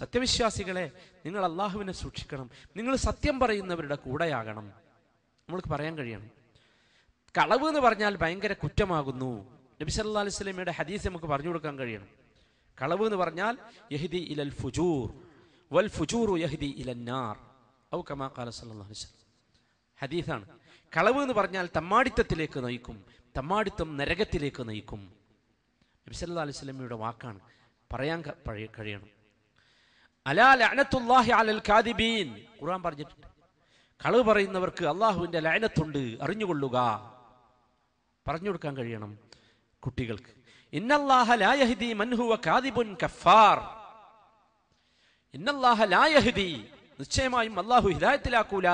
സത്യവിശ്വാസികളെ നിങ്ങൾ അള്ളാഹുവിനെ സൂക്ഷിക്കണം നിങ്ങൾ സത്യം പറയുന്നവരുടെ കൂടെയാകണം നമ്മൾക്ക് പറയാൻ കഴിയണം കളവ് എന്ന് പറഞ്ഞാൽ ഭയങ്കര കുറ്റമാകുന്നു നബി സല്ലാ അലൈഹി സ്വലമിയുടെ ഹദീസ് നമുക്ക് പറഞ്ഞു കൊടുക്കാൻ കഴിയണം കളവ് എന്ന് പറഞ്ഞാൽ യഹിദി ഇലൽ ഫുജൂർ വൽ ഫുജൂറു യഹിദി ഇലന്നാർ ഔ കമാ ഖാല സല്ലല്ലാഹു അലൈഹി ഹദീസാണ് കളവ് എന്ന് പറഞ്ഞാൽ തമ്മാടിത്തത്തിലേക്ക് നയിക്കും തമ്മാടിത്തം നരകത്തിലേക്ക് നയിക്കും നബി സല്ലാ അലൈഹി സ്വലമിയുടെ വാക്കാണ് പറയാൻ കഴിയണം അലാ ലഅനത്തുല്ലാഹി അലൽ കാദിബീൻ ഖുർആൻ പറഞ്ഞിട്ടുണ്ട് കളവ് പറയുന്നവർക്ക് അള്ളാഹുവിൻ്റെ ലയനത്തുണ്ട് അറിഞ്ഞുകൊള്ളുക പറഞ്ഞു കൊടുക്കാൻ കഴിയണം കുട്ടികൾക്ക് ഇന്നല്ലാഹ ലായഹദി മൻഹുവ കാദിബുൻ കഫാർ ഇന്നല്ലാഹ ലായഹദി നിശ്ചയമായും അള്ളാഹു ഹിദായത്തിലാക്കൂല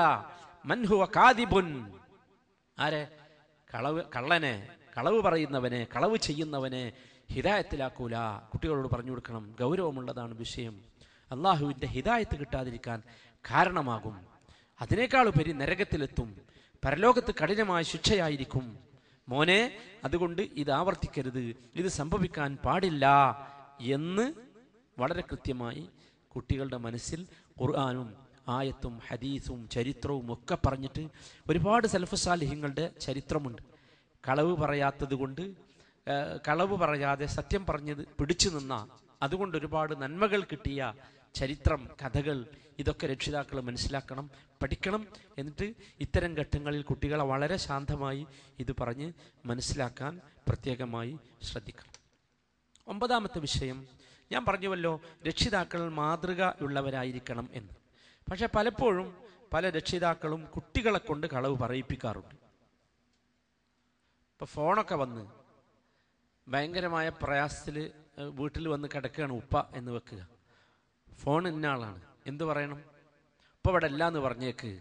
മൻഹുവ കാദിബുൻ ആരെ കളവ് കള്ളനെ കളവ് പറയുന്നവനെ കളവ് ചെയ്യുന്നവനെ ഹിദായത്തിലാക്കൂല കുട്ടികളോട് പറഞ്ഞു കൊടുക്കണം ഗൗരവമുള്ളതാണ് വിഷയം അള്ളാഹുവിന്റെ ഹിതായത്ത് കിട്ടാതിരിക്കാൻ കാരണമാകും അതിനേക്കാൾ ഉപരി നരകത്തിലെത്തും പരലോകത്ത് കഠിനമായ ശിക്ഷയായിരിക്കും മോനെ അതുകൊണ്ട് ഇത് ആവർത്തിക്കരുത് ഇത് സംഭവിക്കാൻ പാടില്ല എന്ന് വളരെ കൃത്യമായി കുട്ടികളുടെ മനസ്സിൽ ഖുർആാനും ആയത്തും ഹദീസും ചരിത്രവും ഒക്കെ പറഞ്ഞിട്ട് ഒരുപാട് സൽഫസാലിഹ്യങ്ങളുടെ ചരിത്രമുണ്ട് കളവ് പറയാത്തത് കൊണ്ട് കളവ് പറയാതെ സത്യം പറഞ്ഞത് പിടിച്ചു നിന്ന അതുകൊണ്ട് ഒരുപാട് നന്മകൾ കിട്ടിയ ചരിത്രം കഥകൾ ഇതൊക്കെ രക്ഷിതാക്കൾ മനസ്സിലാക്കണം പഠിക്കണം എന്നിട്ട് ഇത്തരം ഘട്ടങ്ങളിൽ കുട്ടികളെ വളരെ ശാന്തമായി ഇത് പറഞ്ഞ് മനസ്സിലാക്കാൻ പ്രത്യേകമായി ശ്രദ്ധിക്കണം ഒമ്പതാമത്തെ വിഷയം ഞാൻ പറഞ്ഞുവല്ലോ രക്ഷിതാക്കൾ മാതൃക ഉള്ളവരായിരിക്കണം എന്ന് പക്ഷെ പലപ്പോഴും പല രക്ഷിതാക്കളും കുട്ടികളെ കൊണ്ട് കളവ് പറയിപ്പിക്കാറുണ്ട് ഇപ്പൊ ഫോണൊക്കെ വന്ന് ഭയങ്കരമായ പ്രയാസത്തിൽ വീട്ടിൽ വന്ന് കിടക്കുകയാണ് ഉപ്പ എന്ന് വെക്കുക ഫോൺ ഇന്ന ആളാണ് എന്ത് പറയണം ഇപ്പം അവിടെ അല്ല എന്ന് പറഞ്ഞേക്ക്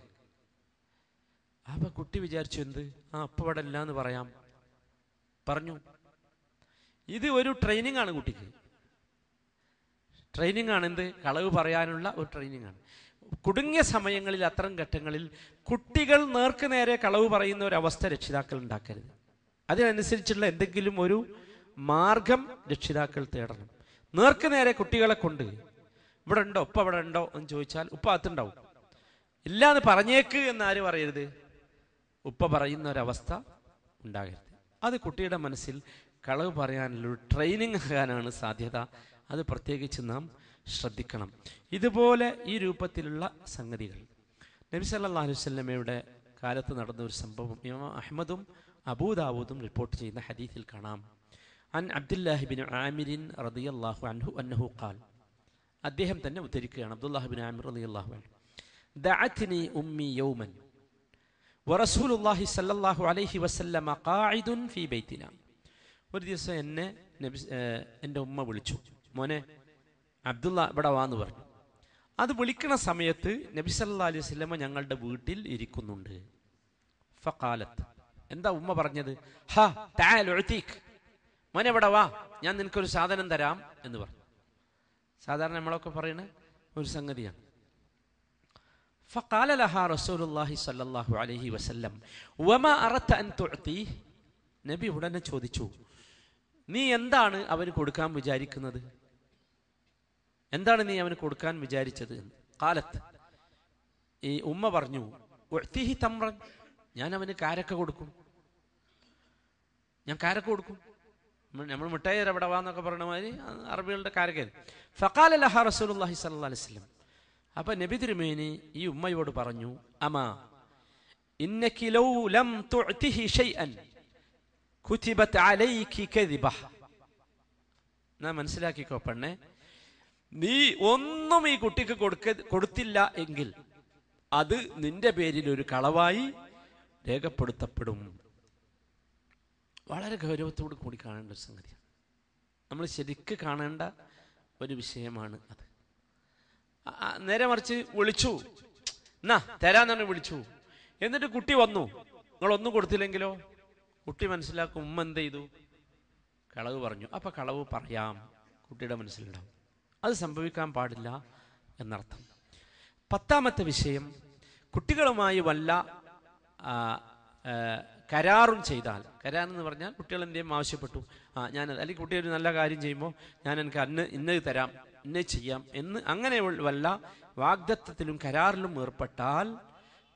അപ്പൊ കുട്ടി വിചാരിച്ചു എന്ത് ആ അപ്പം ഇവിടെ അല്ല എന്ന് പറയാം പറഞ്ഞു ഇത് ഒരു ട്രെയിനിങ് ആണ് കുട്ടിക്ക് ട്രെയിനിങ് ആണ് എന്ത് കളവ് പറയാനുള്ള ഒരു ട്രെയിനിങ് ആണ് കുടുങ്ങിയ സമയങ്ങളിൽ അത്തരം ഘട്ടങ്ങളിൽ കുട്ടികൾ നേർക്ക് നേരെ കളവ് പറയുന്ന ഒരു അവസ്ഥ രക്ഷിതാക്കൾ ഉണ്ടാക്കരുത് അതിനനുസരിച്ചുള്ള എന്തെങ്കിലും ഒരു മാർഗം രക്ഷിതാക്കൾ തേടണം നേർക്ക് നേരെ കുട്ടികളെ കൊണ്ട് ഇവിടെ ഉണ്ടോ ഉപ്പ അവിടെ ഉണ്ടോ എന്ന് ചോദിച്ചാൽ ഉപ്പ അകത്തുണ്ടാവും ഇല്ല എന്ന് പറഞ്ഞേക്ക് എന്ന് ആര് പറയരുത് ഉപ്പ പറയുന്ന ഒരവസ്ഥ ഉണ്ടാകരുത് അത് കുട്ടിയുടെ മനസ്സിൽ കളവ് പറയാനുള്ളൊരു ട്രെയിനിങ് ആകാനാണ് സാധ്യത അത് പ്രത്യേകിച്ച് നാം ശ്രദ്ധിക്കണം ഇതുപോലെ ഈ രൂപത്തിലുള്ള സംഗതികൾ നബി സല്ലാ അലുസല്ലമ്മയുടെ കാലത്ത് നടന്ന ഒരു സംഭവം ഇമാം അഹമ്മദും അബൂദാവൂദും റിപ്പോർട്ട് ചെയ്യുന്ന ഹദീസിൽ കാണാം അൻ അബ്ദുല്ലാഹിബിൻ ആമിരിൻ റദിയല്ലാഹു അൻഹു അന്നഹു ഖാൻ അദ്ദേഹം തന്നെ ഉദ്ധരിക്കുകയാണ് അബ്ദുല്ലാഹിബിൻ ആമിർ അലി അള്ളാഹു ദഅത്നി ഉമ്മി യൗമൻ വറസൂലുല്ലാഹി സല്ലല്ലാഹു അലൈഹി വസല്ലമ ഖാഇദുൻ ഫീ ബൈത്തിന ഒരു ദിവസം എന്നെ എൻ്റെ ഉമ്മ വിളിച്ചു മോനെ അബ്ദുള്ള ഇവിടെ വാന്ന് പറഞ്ഞു അത് വിളിക്കണ സമയത്ത് നബി സല്ലാ അലൈഹി സ്വലമ ഞങ്ങളുടെ വീട്ടിൽ ഇരിക്കുന്നുണ്ട് ഫക്കാലത്ത് എന്താ ഉമ്മ പറഞ്ഞത് ഹാ താൽ ഒഴുത്തീക്ക് മോനെ ഇവിടെ വാ ഞാൻ നിനക്കൊരു സാധനം തരാം എന്ന് പറഞ്ഞു സാധാരണ നമ്മളൊക്കെ പറയുന്ന ഒരു സംഗതിയാണ് فقال لها رسول الله صلى الله عليه وسلم وما أردت أن നബി ഉടനെ ചോദിച്ചു നീ എന്താണ് അവന് കൊടുക്കാൻ വിചാരിക്കുന്നത് എന്താണ് നീ അവന് കൊടുക്കാൻ വിചാരിച്ചത് കാലത്ത് ഈ ഉമ്മ പറഞ്ഞു ഞാൻ അവന് കാരക്ക കൊടുക്കും ഞാൻ കാരക്ക കൊടുക്കും നമ്മൾ മിഠായി അവിടെ വാന്നൊക്കെ പറഞ്ഞ മാതിരി അറബികളുടെ കാരകൻ ഫക്കാൽ അലഹ റസൂലി സല്ലാ അലിസ്ലം അപ്പം നബി തിരുമേനി ഈ ഉമ്മയോട് പറഞ്ഞു അമാ മനസ്സിലാക്കിക്കോ പെണ്ണെ നീ ഒന്നും ഈ കുട്ടിക്ക് കൊടുക്ക കൊടുത്തില്ല എങ്കിൽ അത് നിന്റെ പേരിൽ ഒരു കളവായി രേഖപ്പെടുത്തപ്പെടും വളരെ ഗൗരവത്തോട് കൂടി കാണേണ്ട ഒരു സംഗതിയാണ് നമ്മൾ ശരിക്ക് കാണേണ്ട ഒരു വിഷയമാണ് അത് നേരെ മറിച്ച് വിളിച്ചു എന്നാ തരാന്ന് പറഞ്ഞു വിളിച്ചു എന്നിട്ട് കുട്ടി വന്നു നിങ്ങൾ ഒന്നും കൊടുത്തില്ലെങ്കിലോ കുട്ടി മനസ്സിലാക്കും ഉമ്മ എന്ത് ചെയ്തു കളവ് പറഞ്ഞു അപ്പൊ കളവ് പറയാം കുട്ടിയുടെ മനസ്സിലുണ്ടാവും അത് സംഭവിക്കാൻ പാടില്ല എന്നർത്ഥം പത്താമത്തെ വിഷയം കുട്ടികളുമായി വല്ല കരാറും ചെയ്താൽ കരാർ എന്ന് പറഞ്ഞാൽ കുട്ടികൾ എന്റെയും ആവശ്യപ്പെട്ടു ആ ഞാൻ അല്ലെങ്കിൽ കുട്ടി ഒരു നല്ല കാര്യം ചെയ്യുമ്പോൾ ഞാൻ എനിക്ക് അന്ന് ഇന്ന് തരാം ഇന്നെ ചെയ്യാം എന്ന് അങ്ങനെ വല്ല വാഗ്ദത്വത്തിലും കരാറിലും ഏർപ്പെട്ടാൽ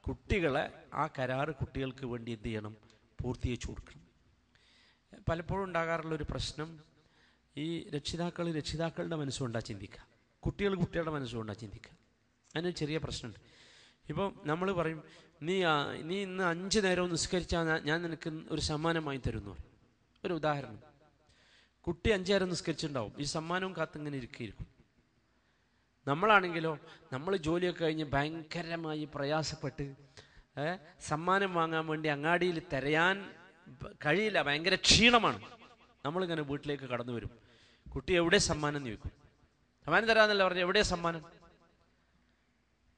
കുട്ടികളെ ആ കരാറ് കുട്ടികൾക്ക് വേണ്ടി എന്ത് ചെയ്യണം പൂർത്തീകരിച്ചു കൊടുക്കണം പലപ്പോഴും ഉണ്ടാകാറുള്ള ഒരു പ്രശ്നം ഈ രക്ഷിതാക്കൾ രക്ഷിതാക്കളുടെ മനസ്സുകൊണ്ടാണ് ചിന്തിക്കുക കുട്ടികൾ കുട്ടികളുടെ മനസ്സുകൊണ്ടാണ് ചിന്തിക്കുക അതിനൊരു ചെറിയ പ്രശ്നമുണ്ട് ഇപ്പം നമ്മൾ പറയും നീ നീ ഇന്ന് അഞ്ച് നേരവും നിസ്കരിച്ചാൽ ഞാൻ നിനക്ക് ഒരു സമ്മാനമായി തരുന്നു ഒരു ഉദാഹരണം കുട്ടി അഞ്ച് നേരം നിസ്കരിച്ചിട്ടുണ്ടാവും ഈ സമ്മാനവും കാത്തിങ്ങനെ ഇരിക്കും നമ്മളാണെങ്കിലോ നമ്മൾ ജോലിയൊക്കെ കഴിഞ്ഞ് ഭയങ്കരമായി പ്രയാസപ്പെട്ട് സമ്മാനം വാങ്ങാൻ വേണ്ടി അങ്ങാടിയിൽ തിരയാൻ കഴിയില്ല ഭയങ്കര ക്ഷീണമാണ് നമ്മളിങ്ങനെ വീട്ടിലേക്ക് കടന്നു വരും കുട്ടി എവിടെ സമ്മാനം ചോദിക്കും സമ്മാനം തരാന്നല്ല പറഞ്ഞു എവിടെ സമ്മാനം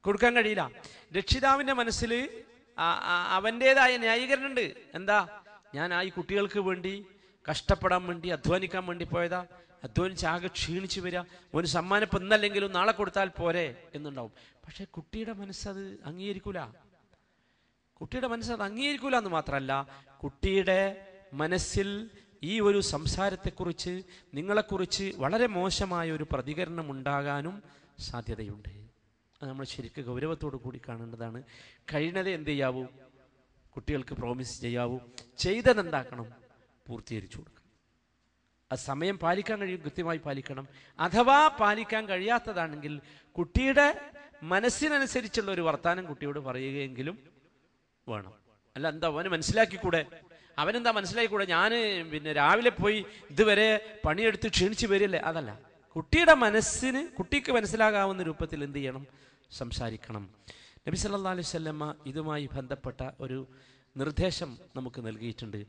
കൊടുക്കാൻ കഴിയില്ല രക്ഷിതാവിന്റെ മനസ്സിൽ അവൻ്റെതായ ന്യായീകരണം ഉണ്ട് എന്താ ഞാൻ ആ ഈ കുട്ടികൾക്ക് വേണ്ടി കഷ്ടപ്പെടാൻ വേണ്ടി അധ്വാനിക്കാൻ വേണ്ടി പോയതാ അധ്വാനിച്ച് ആകെ ക്ഷീണിച്ചു വരിക ഒരു സമ്മാനം ഇന്നല്ലെങ്കിലും നാളെ കൊടുത്താൽ പോരെ എന്നുണ്ടാവും പക്ഷെ കുട്ടിയുടെ മനസ്സത് അംഗീകരിക്കൂല കുട്ടിയുടെ മനസ്സത് അംഗീകരിക്കൂല എന്ന് മാത്രമല്ല കുട്ടിയുടെ മനസ്സിൽ ഈ ഒരു സംസാരത്തെക്കുറിച്ച് നിങ്ങളെക്കുറിച്ച് വളരെ മോശമായ ഒരു പ്രതികരണം ഉണ്ടാകാനും സാധ്യതയുണ്ട് അത് നമ്മൾ ശരിക്കും ഗൗരവത്തോടു കൂടി കാണേണ്ടതാണ് കഴിയണത് എന്ത് ചെയ്യാവൂ കുട്ടികൾക്ക് പ്രോമിസ് ചെയ്യാവൂ ചെയ്തതെന്താക്കണം പൂർത്തീകരിച്ചു കൊടുക്കണം ആ സമയം പാലിക്കാൻ കഴിയും കൃത്യമായി പാലിക്കണം അഥവാ പാലിക്കാൻ കഴിയാത്തതാണെങ്കിൽ കുട്ടിയുടെ മനസ്സിനനുസരിച്ചുള്ള ഒരു വർത്താനം കുട്ടിയോട് പറയുകയെങ്കിലും വേണം അല്ല എന്താ അവന് മനസ്സിലാക്കിക്കൂടെ അവനെന്താ മനസ്സിലാക്കിക്കൂടെ ഞാൻ പിന്നെ രാവിലെ പോയി ഇതുവരെ പണിയെടുത്ത് ക്ഷീണിച്ച് വരില്ലേ അതല്ല കുട്ടിയുടെ മനസ്സിന് കുട്ടിക്ക് മനസ്സിലാകാവുന്ന രൂപത്തിൽ എന്ത് ചെയ്യണം സംസാരിക്കണം നബി സല്ലാ അലൈഹി സ്വല്ലമ്മ ഇതുമായി ബന്ധപ്പെട്ട ഒരു നിർദ്ദേശം നമുക്ക് നൽകിയിട്ടുണ്ട്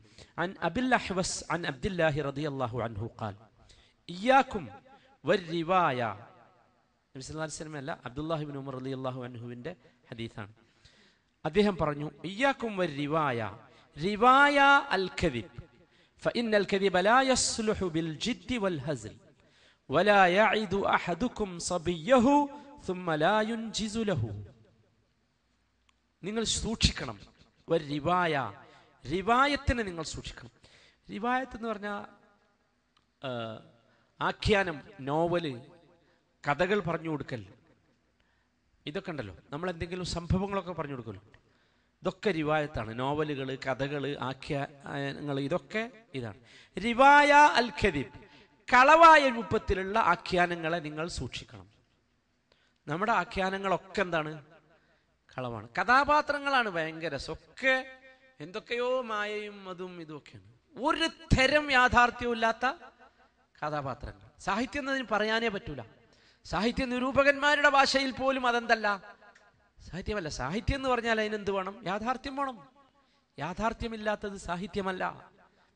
അൻ അബിൽ അഹ്വസ് അൻ അബ്ദുല്ലാഹി റതി അള്ളാഹു അൻഹു ഖാൽ ഇയാക്കും വരിവായ നബി സല്ലാ അലൈഹി സ്വലമ അല്ല അബ്ദുല്ലാഹിബിൻ ഉമർ അലി അള്ളാഹു അൻഹുവിൻ്റെ ഹദീസാണ് അദ്ദേഹം പറഞ്ഞു ഇയാക്കും വരിവായ റിവായ അൽ ഖദിബ് فإن الكذب لا يصلح بالجد والهزل ولا يعد أحدكم صبيه നിങ്ങൾ സൂക്ഷിക്കണം ഒരു റിവായ റിവായത്തിനെ നിങ്ങൾ സൂക്ഷിക്കണം റിവായത്ത് എന്ന് പറഞ്ഞാൽ ആഖ്യാനം നോവല് കഥകൾ പറഞ്ഞു കൊടുക്കൽ ഇതൊക്കെ ഉണ്ടല്ലോ നമ്മൾ എന്തെങ്കിലും സംഭവങ്ങളൊക്കെ പറഞ്ഞു കൊടുക്കലോ ഇതൊക്കെ റിവായത്താണ് നോവലുകൾ കഥകൾ ആഖ്യാനങ്ങൾ ഇതൊക്കെ ഇതാണ് റിവായ അൽ ഖദീബ് കളവായ രൂപത്തിലുള്ള ആഖ്യാനങ്ങളെ നിങ്ങൾ സൂക്ഷിക്കണം നമ്മുടെ ആഖ്യാനങ്ങളൊക്കെ എന്താണ് കളവാണ് കഥാപാത്രങ്ങളാണ് ഭയങ്കര ഒക്കെ എന്തൊക്കെയോ മായയും അതും ഇതുമൊക്കെയാണ് ഒരു തരം യാഥാർത്ഥ്യവും ഇല്ലാത്ത കഥാപാത്രങ്ങൾ സാഹിത്യം എന്നതിന് പറയാനേ പറ്റൂല സാഹിത്യ നിരൂപകന്മാരുടെ ഭാഷയിൽ പോലും അതെന്തല്ല സാഹിത്യമല്ല സാഹിത്യം എന്ന് പറഞ്ഞാൽ അതിനെന്ത് വേണം യാഥാർത്ഥ്യം വേണം യാഥാർത്ഥ്യമില്ലാത്തത് സാഹിത്യമല്ല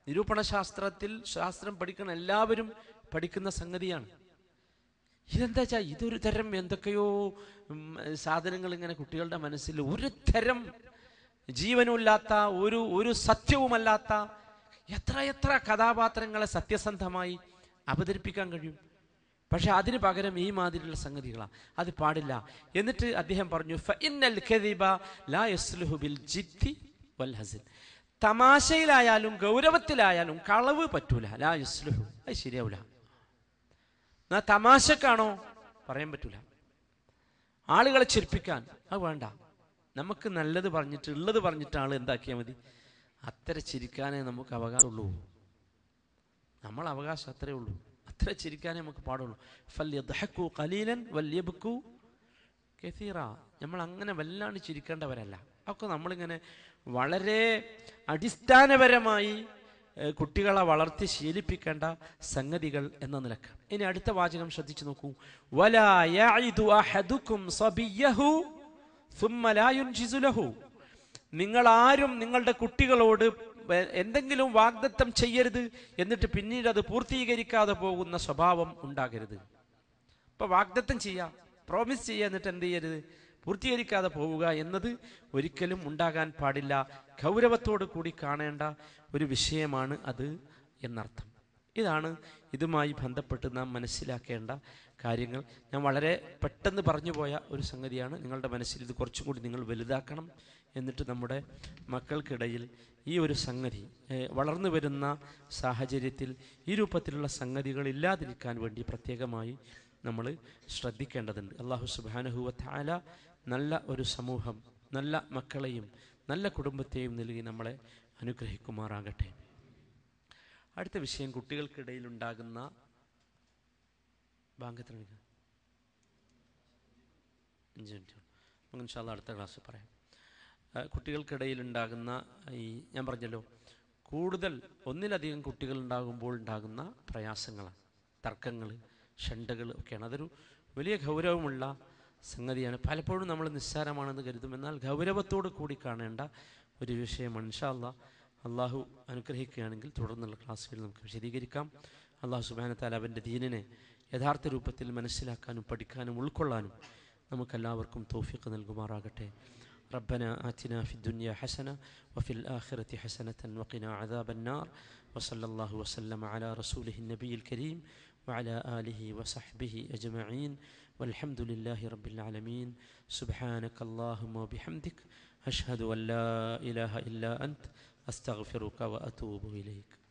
നിരൂപണശാസ്ത്രത്തിൽ ശാസ്ത്രം പഠിക്കുന്ന എല്ലാവരും പഠിക്കുന്ന സംഗതിയാണ് ഇതെന്താ വെച്ചാൽ ഇതൊരു തരം എന്തൊക്കെയോ സാധനങ്ങൾ ഇങ്ങനെ കുട്ടികളുടെ മനസ്സിൽ ഒരു തരം ജീവനുമില്ലാത്ത ഒരു ഒരു സത്യവുമല്ലാത്ത എത്ര എത്ര കഥാപാത്രങ്ങളെ സത്യസന്ധമായി അവതരിപ്പിക്കാൻ കഴിയും പക്ഷെ അതിന് പകരം ഈ മാതിരിയുള്ള സംഗതികളാണ് അത് പാടില്ല എന്നിട്ട് അദ്ദേഹം പറഞ്ഞു വൽ തമാശയിലായാലും ഗൗരവത്തിലായാലും കളവ് പറ്റൂല ലാ യുസ്ലുഹു അത് ശരിയാവില്ല എന്നാ തമാശക്കാണോ പറയാൻ പറ്റൂല ആളുകളെ ചിരിപ്പിക്കാൻ അത് വേണ്ട നമുക്ക് നല്ലത് പറഞ്ഞിട്ട് ഉള്ളത് പറഞ്ഞിട്ട് ആൾ എന്താക്കിയാൽ മതി അത്ര ചിരിക്കാനേ നമുക്ക് അവകാശമുള്ളൂ നമ്മൾ അവകാശം അത്രേ ഉള്ളൂ അത്ര ചിരിക്കാനേ നമുക്ക് പാടുള്ളൂ കലീലൻ വല്യബക്കു കെസീറ നമ്മൾ അങ്ങനെ വല്ലാണ്ട് ചിരിക്കേണ്ടവരല്ല അതൊക്കെ നമ്മളിങ്ങനെ വളരെ അടിസ്ഥാനപരമായി കുട്ടികളെ വളർത്തി ശീലിപ്പിക്കേണ്ട സംഗതികൾ എന്ന നിലക്ക് ഇനി അടുത്ത വാചകം ശ്രദ്ധിച്ചു നോക്കൂ നിങ്ങൾ ആരും നിങ്ങളുടെ കുട്ടികളോട് എന്തെങ്കിലും വാഗ്ദത്തം ചെയ്യരുത് എന്നിട്ട് പിന്നീട് അത് പൂർത്തീകരിക്കാതെ പോകുന്ന സ്വഭാവം ഉണ്ടാകരുത് ഇപ്പൊ വാഗ്ദത്തം ചെയ്യാം പ്രോമിസ് ചെയ്യുക എന്നിട്ട് എന്ത് ചെയ്യരുത് പൂർത്തീകരിക്കാതെ പോവുക എന്നത് ഒരിക്കലും ഉണ്ടാകാൻ പാടില്ല ഗൗരവത്തോട് കൂടി കാണേണ്ട ഒരു വിഷയമാണ് അത് എന്നർത്ഥം ഇതാണ് ഇതുമായി ബന്ധപ്പെട്ട് നാം മനസ്സിലാക്കേണ്ട കാര്യങ്ങൾ ഞാൻ വളരെ പെട്ടെന്ന് പറഞ്ഞു പോയ ഒരു സംഗതിയാണ് നിങ്ങളുടെ മനസ്സിൽ ഇത് കുറച്ചും കൂടി നിങ്ങൾ വലുതാക്കണം എന്നിട്ട് നമ്മുടെ മക്കൾക്കിടയിൽ ഈ ഒരു സംഗതി വളർന്നു വരുന്ന സാഹചര്യത്തിൽ ഈ രൂപത്തിലുള്ള സംഗതികൾ ഇല്ലാതിരിക്കാൻ വേണ്ടി പ്രത്യേകമായി നമ്മൾ ശ്രദ്ധിക്കേണ്ടതുണ്ട് അള്ളാഹു സുബാനഹുവ താല നല്ല ഒരു സമൂഹം നല്ല മക്കളെയും നല്ല കുടുംബത്തെയും നൽകി നമ്മളെ അനുഗ്രഹിക്കുമാറാകട്ടെ അടുത്ത വിഷയം കുട്ടികൾക്കിടയിൽ ഉണ്ടാകുന്ന ബാങ്കത്തിന് അടുത്ത ക്ലാസ് പറയാം കുട്ടികൾക്കിടയിൽ ഉണ്ടാകുന്ന ഈ ഞാൻ പറഞ്ഞല്ലോ കൂടുതൽ ഒന്നിലധികം കുട്ടികൾ ഉണ്ടാകുമ്പോൾ ഉണ്ടാകുന്ന പ്രയാസങ്ങളാണ് തർക്കങ്ങൾ ഷണ്ടകൾ ഒക്കെയാണ് അതൊരു വലിയ ഗൗരവമുള്ള സംഗതിയാണ് പലപ്പോഴും നമ്മൾ നിസ്സാരമാണെന്ന് കരുതും എന്നാൽ ഗൗരവത്തോട് കൂടി കാണേണ്ട ഒരു വിഷയമാണ് ഇൻഷാല്ല അള്ളാഹു അനുഗ്രഹിക്കുകയാണെങ്കിൽ തുടർന്നുള്ള ക്ലാസ്സുകളിൽ നമുക്ക് വിശദീകരിക്കാം അള്ളാഹു സുബാനത്താൽ അവൻ്റെ ദീനിനെ യഥാർത്ഥ രൂപത്തിൽ മനസ്സിലാക്കാനും പഠിക്കാനും ഉൾക്കൊള്ളാനും നമുക്കെല്ലാവർക്കും തോഫിക്ക് നൽകുമാറാകട്ടെ ربنا آتنا في الدنيا حسنة وفي الآخرة حسنة وقنا عذاب النار وصلى الله وسلم على رسوله النبي الكريم وعلى آله وصحبه أجمعين والحمد لله رب العالمين سبحانك اللهم وبحمدك أشهد أن لا إله إلا أنت أستغفرك وأتوب إليك